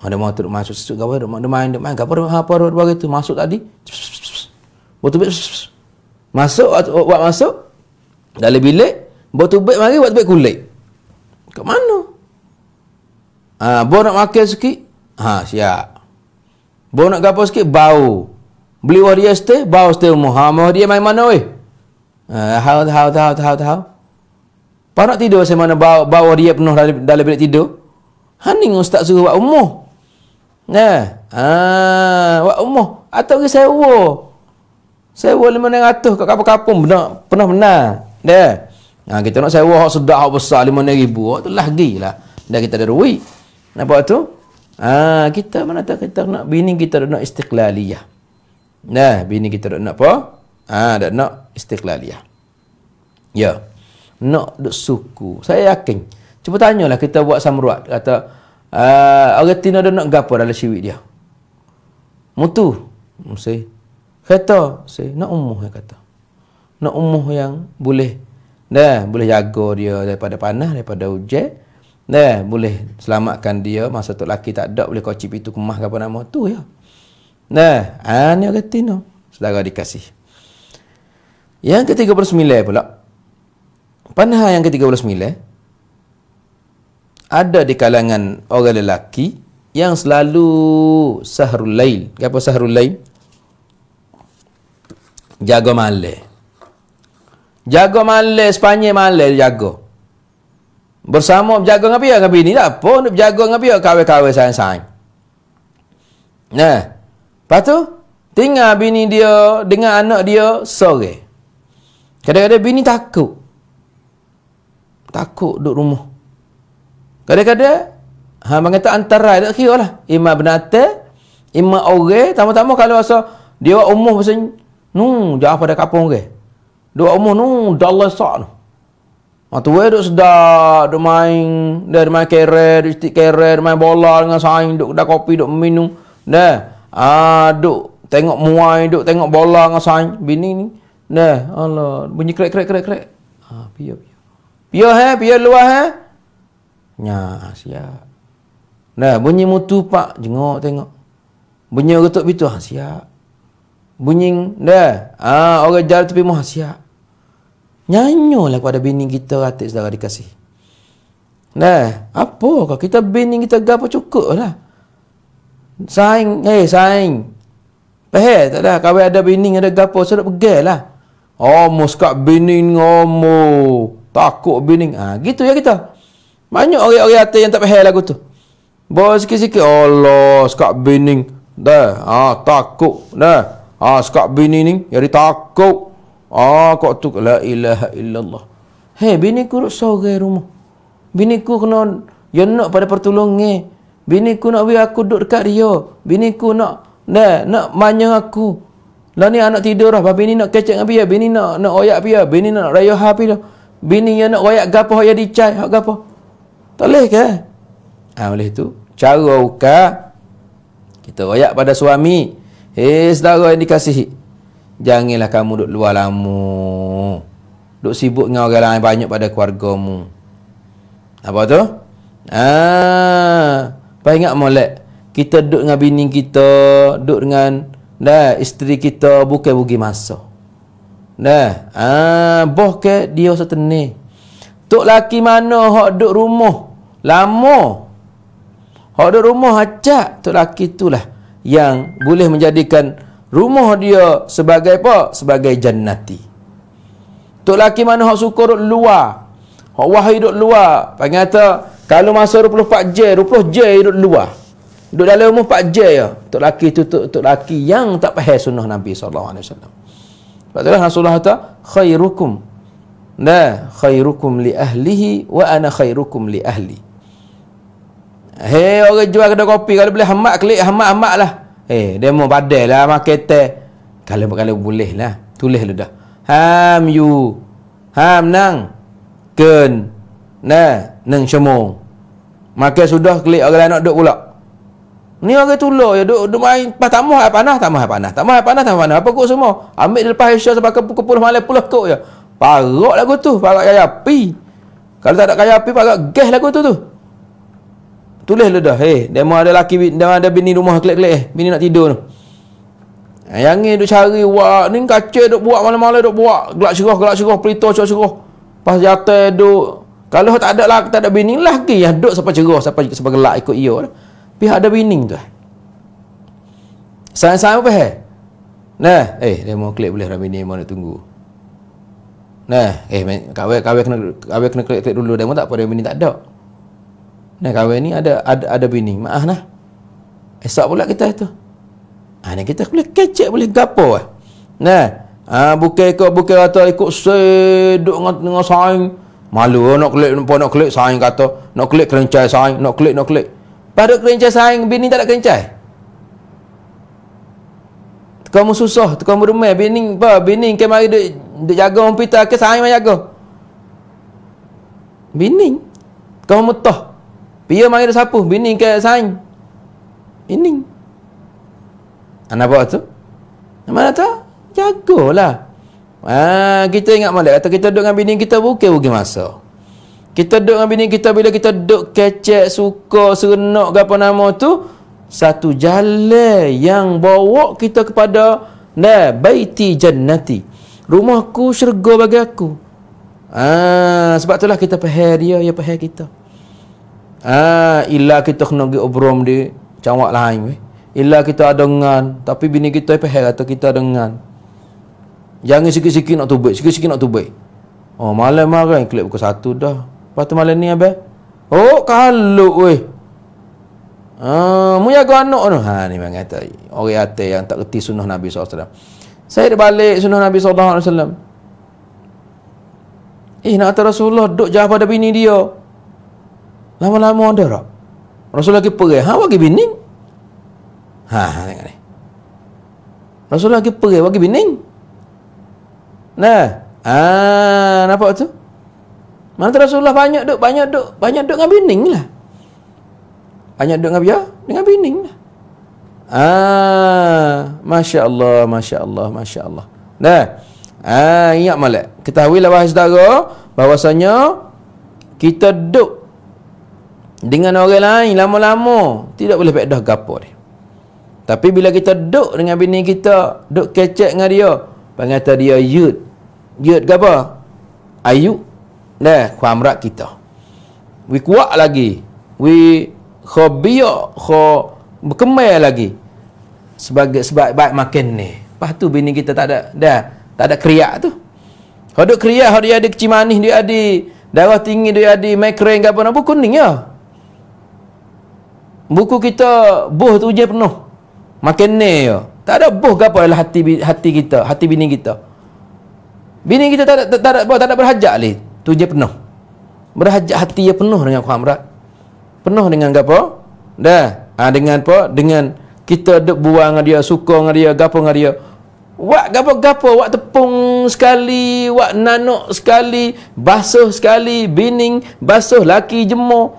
Ada ah, mahu teruk masuk Sesuk gawai Dia main Dia main Gapar apa Dua hari tu Masuk tadi Bawa Bertubik Masuk Buat masuk Dalam bilik Bawa Bertubik mari Buat tubik kulit Ke mana Ha, ah, Bawa nak makan sikit Ha siap Bawa nak gapar sikit Bau Beli wadiah stay Bau stay rumah Ha dia main mana weh Uh, how, how, how, how, how? Pak tidur macam mana bawa, bawa dia penuh dalam, dalam bilik tidur? Haning ustaz suruh buat umuh. nah eh, Ha, ah, buat umuh. Atau ke sewa. Sewa lima negara tu kat kapal-kapal pernah, pernah benar. Ya. Ha, kita nak sewa hak sedap, hak besar lima negara ribu. Hak tu lah gila. dah kita ada ruik. Nampak tu? Ha, kita mana tak kita nak bini kita nak istiqlaliyah. Nah, bini kita nak apa? Ah, ha, dak nak istiqlaliah. Ya. Nak duduk suku. Saya yakin. Cuba tanyalah kita buat samruat kata ah orang Tina dak nak gapo dalam siwi dia. Mutu, mesti. Kata, mesti nak umuh yang kata. Nak umuh yang boleh dah boleh jaga dia daripada panah daripada hujan. Dah boleh selamatkan dia masa tu laki tak ada boleh kocip itu kemah ke apa nama tu ya. Nah, ani ah, orang Tina. dikasih. Yang ke-39 pula. Panha yang ke-39 ada di kalangan orang lelaki yang selalu sahrul lail. Apa sahrul Jago Jaga jago Jaga malam Sepanjang malam jaga. Bersama berjaga dengan pihak bini tak apa nak berjaga dengan pihak kawan-kawan sayang-sayang. Nah, lepas tu tinggal bini dia dengan anak dia sore. Kadang-kadang bini takut. Takut duduk rumah. Kadang-kadang, ha, mengatakan antara, tak kira lah. Ima benata, ima orang, tamu-tamu kalau rasa, dia buat umur macam, nu, jauh pada kapung ke. Dia umur, nu, dah Allah sak ah, tu. Waktu duk duduk sedap, main, dia main kere, duduk stik kere, duduk main bola dengan saing, duduk dah kopi, duk minum. Dia, ha, ah, duduk tengok muai, duk tengok bola dengan saing. Bini ni, Nah, Allah. Bunyi krek krek krek krek. ah, pia pia. Pia ha, pia luah eh? ha. Nya, siap. Nah, bunyi mutu pak jenguk tengok. Bunyi getuk pintu ha, ah, siap. Bunyi dah. ah, orang jar tepi mah siap. Nyanyolah kepada bini kita ratik saudara dikasih. Nah, apa kau kita bini kita gapo cukup lah. Saing, eh hey, saing. Peh, tak ada Kalau ada bining ada gapo sudah pegel lah. Omos kat bini ngomo. Takut bini, Ah ha, gitu ya kita. Banyak orang-orang atas yang tak faham lagu tu. Bos sikit-sikit Allah sekak bini, Dah. Ha, ah takut. Dah. Ha, ah sekak bining ni jadi takut. Ah ha, kok tu la ilaha illallah. Hei bini ku duduk sore rumah. Bini ku kena yang nak pada pertolongan. Bini ku nak bagi aku duduk dekat dia. Bini ku nak nah, nak manyang aku. Lah ni anak tidur lah. Bini nak kecek dengan pia. Bini nak nak oyak pia. Bini nak rayuh ha pia. Bini yang nak oyak gapo ya dicai. Hak gapo. Tak boleh ke? Ha, oleh tu. Cara uka. Kita oyak pada suami. Eh, hey, saudara yang dikasihi. Janganlah kamu duduk luar lama. Duduk sibuk dengan orang lain banyak pada keluargamu. Apa tu? Ah, ha, ingat molek? Kita duduk dengan bini kita, duduk dengan Nah, isteri kita bukan bugi masa. Nah, ah ha, boh ke dia satu ni. Tok laki mana hok duk rumah lama. Hok duk rumah acak tok laki itulah yang boleh menjadikan rumah dia sebagai apa? Sebagai jannati. Tok laki mana hok suka duk luar. Hok wahai duk luar. Pangata kalau masa 24 J, 20 J duk luar. Duduk dalam rumah Pak je ya. Tok laki tu tok tok laki yang tak faham sunnah Nabi sallallahu alaihi wasallam. Sebab itulah Rasulullah kata khairukum. Nah, khairukum li ahlihi wa ana khairukum li ahli. Hei, orang jual kedai kopi kalau boleh hamak klik hamak hamak lah. Eh, hey, demo badai lah market Kalau kalau boleh lah, tulis lah dah. Ham you, ham nang, ken, nah, neng semua. Maka sudah klik orang lain nak duduk pulak. Ni orang tu lah ya duk, duk main pas tak mahu panas, tak mahu panas, tak mahu panas, tak mahu panas. Apa kok semua? Ambil dia lepas sebab sampai ke pukul 10 malam pula kok ya. Parok lagu tu, parok kaya api. Kalau tak ada kaya api, parok gas lagu tu tu. Tulis lu dah, eh, demo ada laki, demo ada bini rumah kelek-kelek eh. Bini nak tidur tu. Eh, yang ni duk cari wak, ni kaca duk buat malam-malam duk buat. Gelak cerah, gelak cerah, pelita cerah cerah. Pas jatuh duk. Kalau tak ada lah, tak ada bini lah. Yang duk sampai cerah, sampai, sampai gelak ikut iya pihak ada winning tu Saya-saya apa eh nah eh dia mau klik boleh Ramini mau nak tunggu nah eh kawai kawai kena kawai kena klik, klik dulu dia tak apa dia winning tak ada nah kawai ni ada ada ada winning maaf nah esok pula kita itu ha, nah, kita boleh kecek boleh gapo eh nah ha, ah, bukan ikut bukan kata ikut seduk dengan, dengan saing malu nak klik nak klik saing kata nak klik kerencai saing nak klik nak klik, nak klik. Pada kerincai sayang bini tak ada kerincai. Kamu susah, kamu rumah bini apa? Bini ke mari duk duk jaga hospital ke sayang, mai jaga. Bini kamu mutah. Pia mari duk sapu bini ke sayang, Bini. Ana apa tu? Mana tu? Jagalah. Ah, kita ingat malak kata kita duduk dengan bini kita bukan bukan masa. Kita duduk dengan bini kita bila kita duduk kecek, suka, serenak ke apa nama tu. Satu jale yang bawa kita kepada na baiti jannati. Rumahku syurga bagi aku. Ah, sebab itulah kita pahal dia, dia pahal kita. Ah, illa kita kena pergi obrom dia. Cawak lain. Eh. Illa kita ada dengan. Tapi bini kita pahal atau kita dengan. Jangan sikit-sikit nak tubik. Sikit-sikit nak tubik. Oh, malam malam Kelip pukul satu dah. Lepas tu malam ni abis. Oh, kaluk weh. Ha, uh, mu anak tu. Ha, ni memang kata. Orang hati yang tak kerti sunnah Nabi SAW. Saya dah balik sunnah Nabi SAW. Eh, nak kata Rasulullah duduk jauh pada bini dia. Lama-lama ada tak? Rasulullah pergi perih. Ha, bagi bini. Ha, ha tengok ni. Rasulullah lagi perih, bagi bini. Nah, ha, nampak tu? Mana tu Rasulullah banyak duk, banyak duk, banyak duk dengan bining lah. Banyak duk dengan biar, dengan bining lah. Ah, Masya Allah, Masya Allah, Masya Allah. Nah, ah, ingat malak. ketahui lah wahai saudara, bahawasanya kita duk dengan orang lain lama-lama, tidak boleh pedah gapo dia. Tapi bila kita duk dengan bini kita, duk kecek dengan dia, panggil dia yud. Yud gapo? Ayuk. Dah kita, we we lagi, Nah, lagi, sebagai sebab baik makan ni lepas tu bini kita tak ada dah tak ada keriak tu hodok keriak hodok ada kecimanih dia ada darah tinggi dia ada mikrofon ke apa nak buku ni ya buku kita boh tu je penuh makan ni ya tak ada boh, ke apa lah hati hati kita hati bini kita bini kita tak ada tak, tak ada tak ada berhajat lagi tu je penuh berhajat hati dia penuh dengan khamrat penuh dengan apa dah ha, dengan apa dengan kita duk buang dia suka dengan dia gapo dengan dia Wak gapo-gapo, wak tepung sekali, wak nanuk sekali, basuh sekali, bining, basuh laki jemur.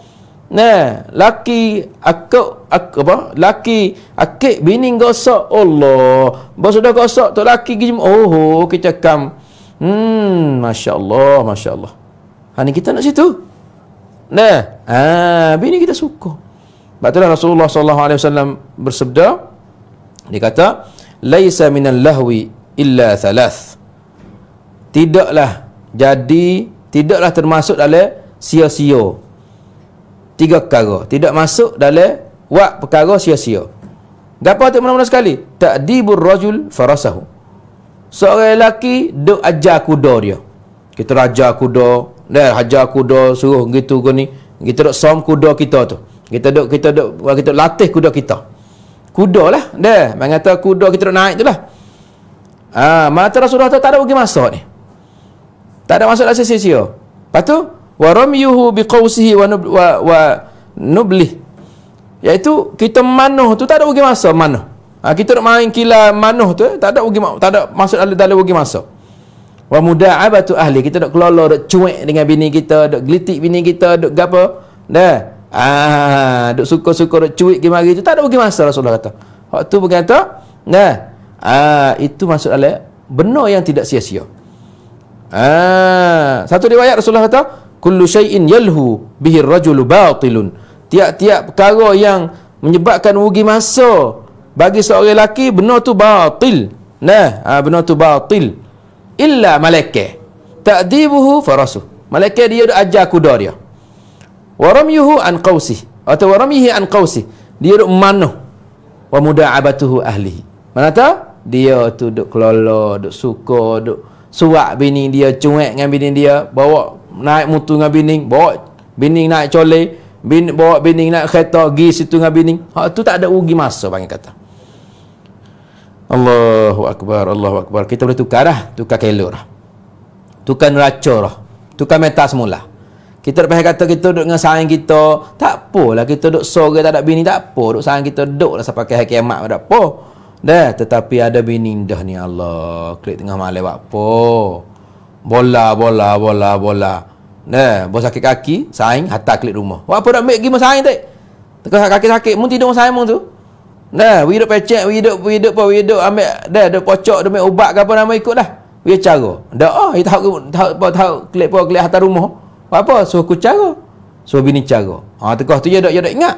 Nah, laki akak ak, apa? Laki akik bining gosok. Allah. Basuh dah gosok tu laki gi jemur. Oh, kita kam. Hmm, masya-Allah, masya-Allah. Ha ni kita nak situ. Nah, ha bini kita suka. Sebab itulah Rasulullah sallallahu alaihi wasallam bersabda dia kata laisa minal lahwi illa thalath. Tidaklah jadi tidaklah termasuk dalam sia-sia. Tiga perkara, tidak masuk dalam wak perkara sia-sia. Gapo tu mana-mana sekali? Takdibur rajul farasahu. Seorang lelaki duk ajar kuda dia kita raja kuda dan raja kuda suruh gitu ke ni kita dok som kuda kita tu kita dok kita dok kita latih kuda kita kuda lah dah mengata kuda kita duk naik tu lah ah ha, mata rasulullah tu tak ada bagi masuk ni tak ada masuk asal sia-sia lepas tu wa ramyuhu biqawsihi wa wa wa nubli iaitu kita manuh tu tak ada bagi masuk manuh ha, kita nak main kilat manuh tu eh, tak ada bagi tak ada masuk ada dalam bagi masuk wa muda'abatu ahli kita dok kelola dok cuek dengan bini kita dok gelitik bini kita dok gapo dah ah dok suka-suka dok cuek kemari tu tak ada bagi masa Rasulullah kata waktu berkata dah ah itu maksud ala benar yang tidak sia-sia ah satu riwayat Rasulullah kata kullu shay'in yalhu bihi ar-rajulu batilun tiap-tiap perkara yang menyebabkan rugi masa bagi seorang lelaki benar tu batil nah ah benar tu batil illa malaika ta'dibuhu farasu malaika dia duk ajar kuda dia waramyuhu an qausi atau waramihi an qausi dia duk manuh wa muda'abatuhu ahli mana tahu dia tu duk kelola duk suka duk suak bini dia cuek dengan bini dia bawa naik mutu dengan bini bawa bini naik colai bini bawa bini naik kereta pergi situ dengan bini hak tu tak ada ugi masa panggil kata Allahu Akbar, Allahu Akbar. Kita boleh tukar dah. Tukar kelur dah. Tukar neraca dah. Tukar meta semula. Kita tak kata kita duduk dengan sayang kita. Tak apalah kita duduk sore tak ada bini. Tak apa. Duduk sayang kita duduk lah sampai hari kiamat. Tak apa. Dah. Tetapi ada bini dah ni Allah. Klik tengah malam lewat. Apa? Bola, bola, bola, bola. Dah. Bos sakit kaki. Sayang. Hatta klik rumah. Apa nak ambil pergi rumah sayang tak? Tengah kaki sakit. Mungkin tidur sayang tu. Nah, we duk pecek, we duk, we duk, we duk ambil, dah, duk pocok, duk ubat ke apa nama ikut dah. We cara. Dah, oh, he tahu, tahu, tahu, tahu, klik pun, klik atas rumah. Apa-apa, suruh ku cara. Suruh bini cara. Ha, ah, tekoh tu je, duk, duk ingat.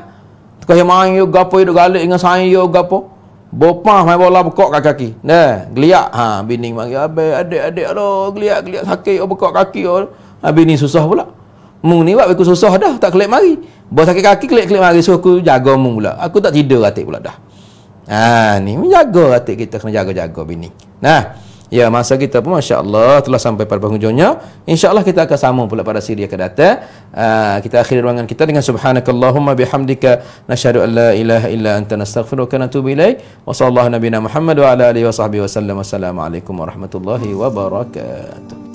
Tekoh yang main, yuk, gapo, yuk, galik dengan saya, yuk, gapo. Bopah, main bola, bekok kaki. kaki. Dah, geliak. Ha, bini panggil, abis, adik, adik, aduh, geliak, geliak, sakit, yuk, bekok kaki, yuk. Ha, ah, bini susah pula. Mung ni buat aku susah dah tak kelip mari. Bos sakit kaki kelip-kelip mari So aku jaga mung pula. Aku tak tidur ratik pula dah. Ha ni menjaga ratik kita kena jaga-jaga bini. Nah. Ya masa kita pun masya-Allah telah sampai pada penghujungnya. Insya-Allah kita akan sambung pula pada siri yang akan datang. Uh, ha, kita akhiri ruangan kita dengan subhanakallahumma bihamdika nasyhadu an ilaha illa anta nastaghfiruka wa natubu ilaik. Wa nabiyana Muhammad wa ala alihi wa wasallam. Wassalamualaikum warahmatullahi wabarakatuh.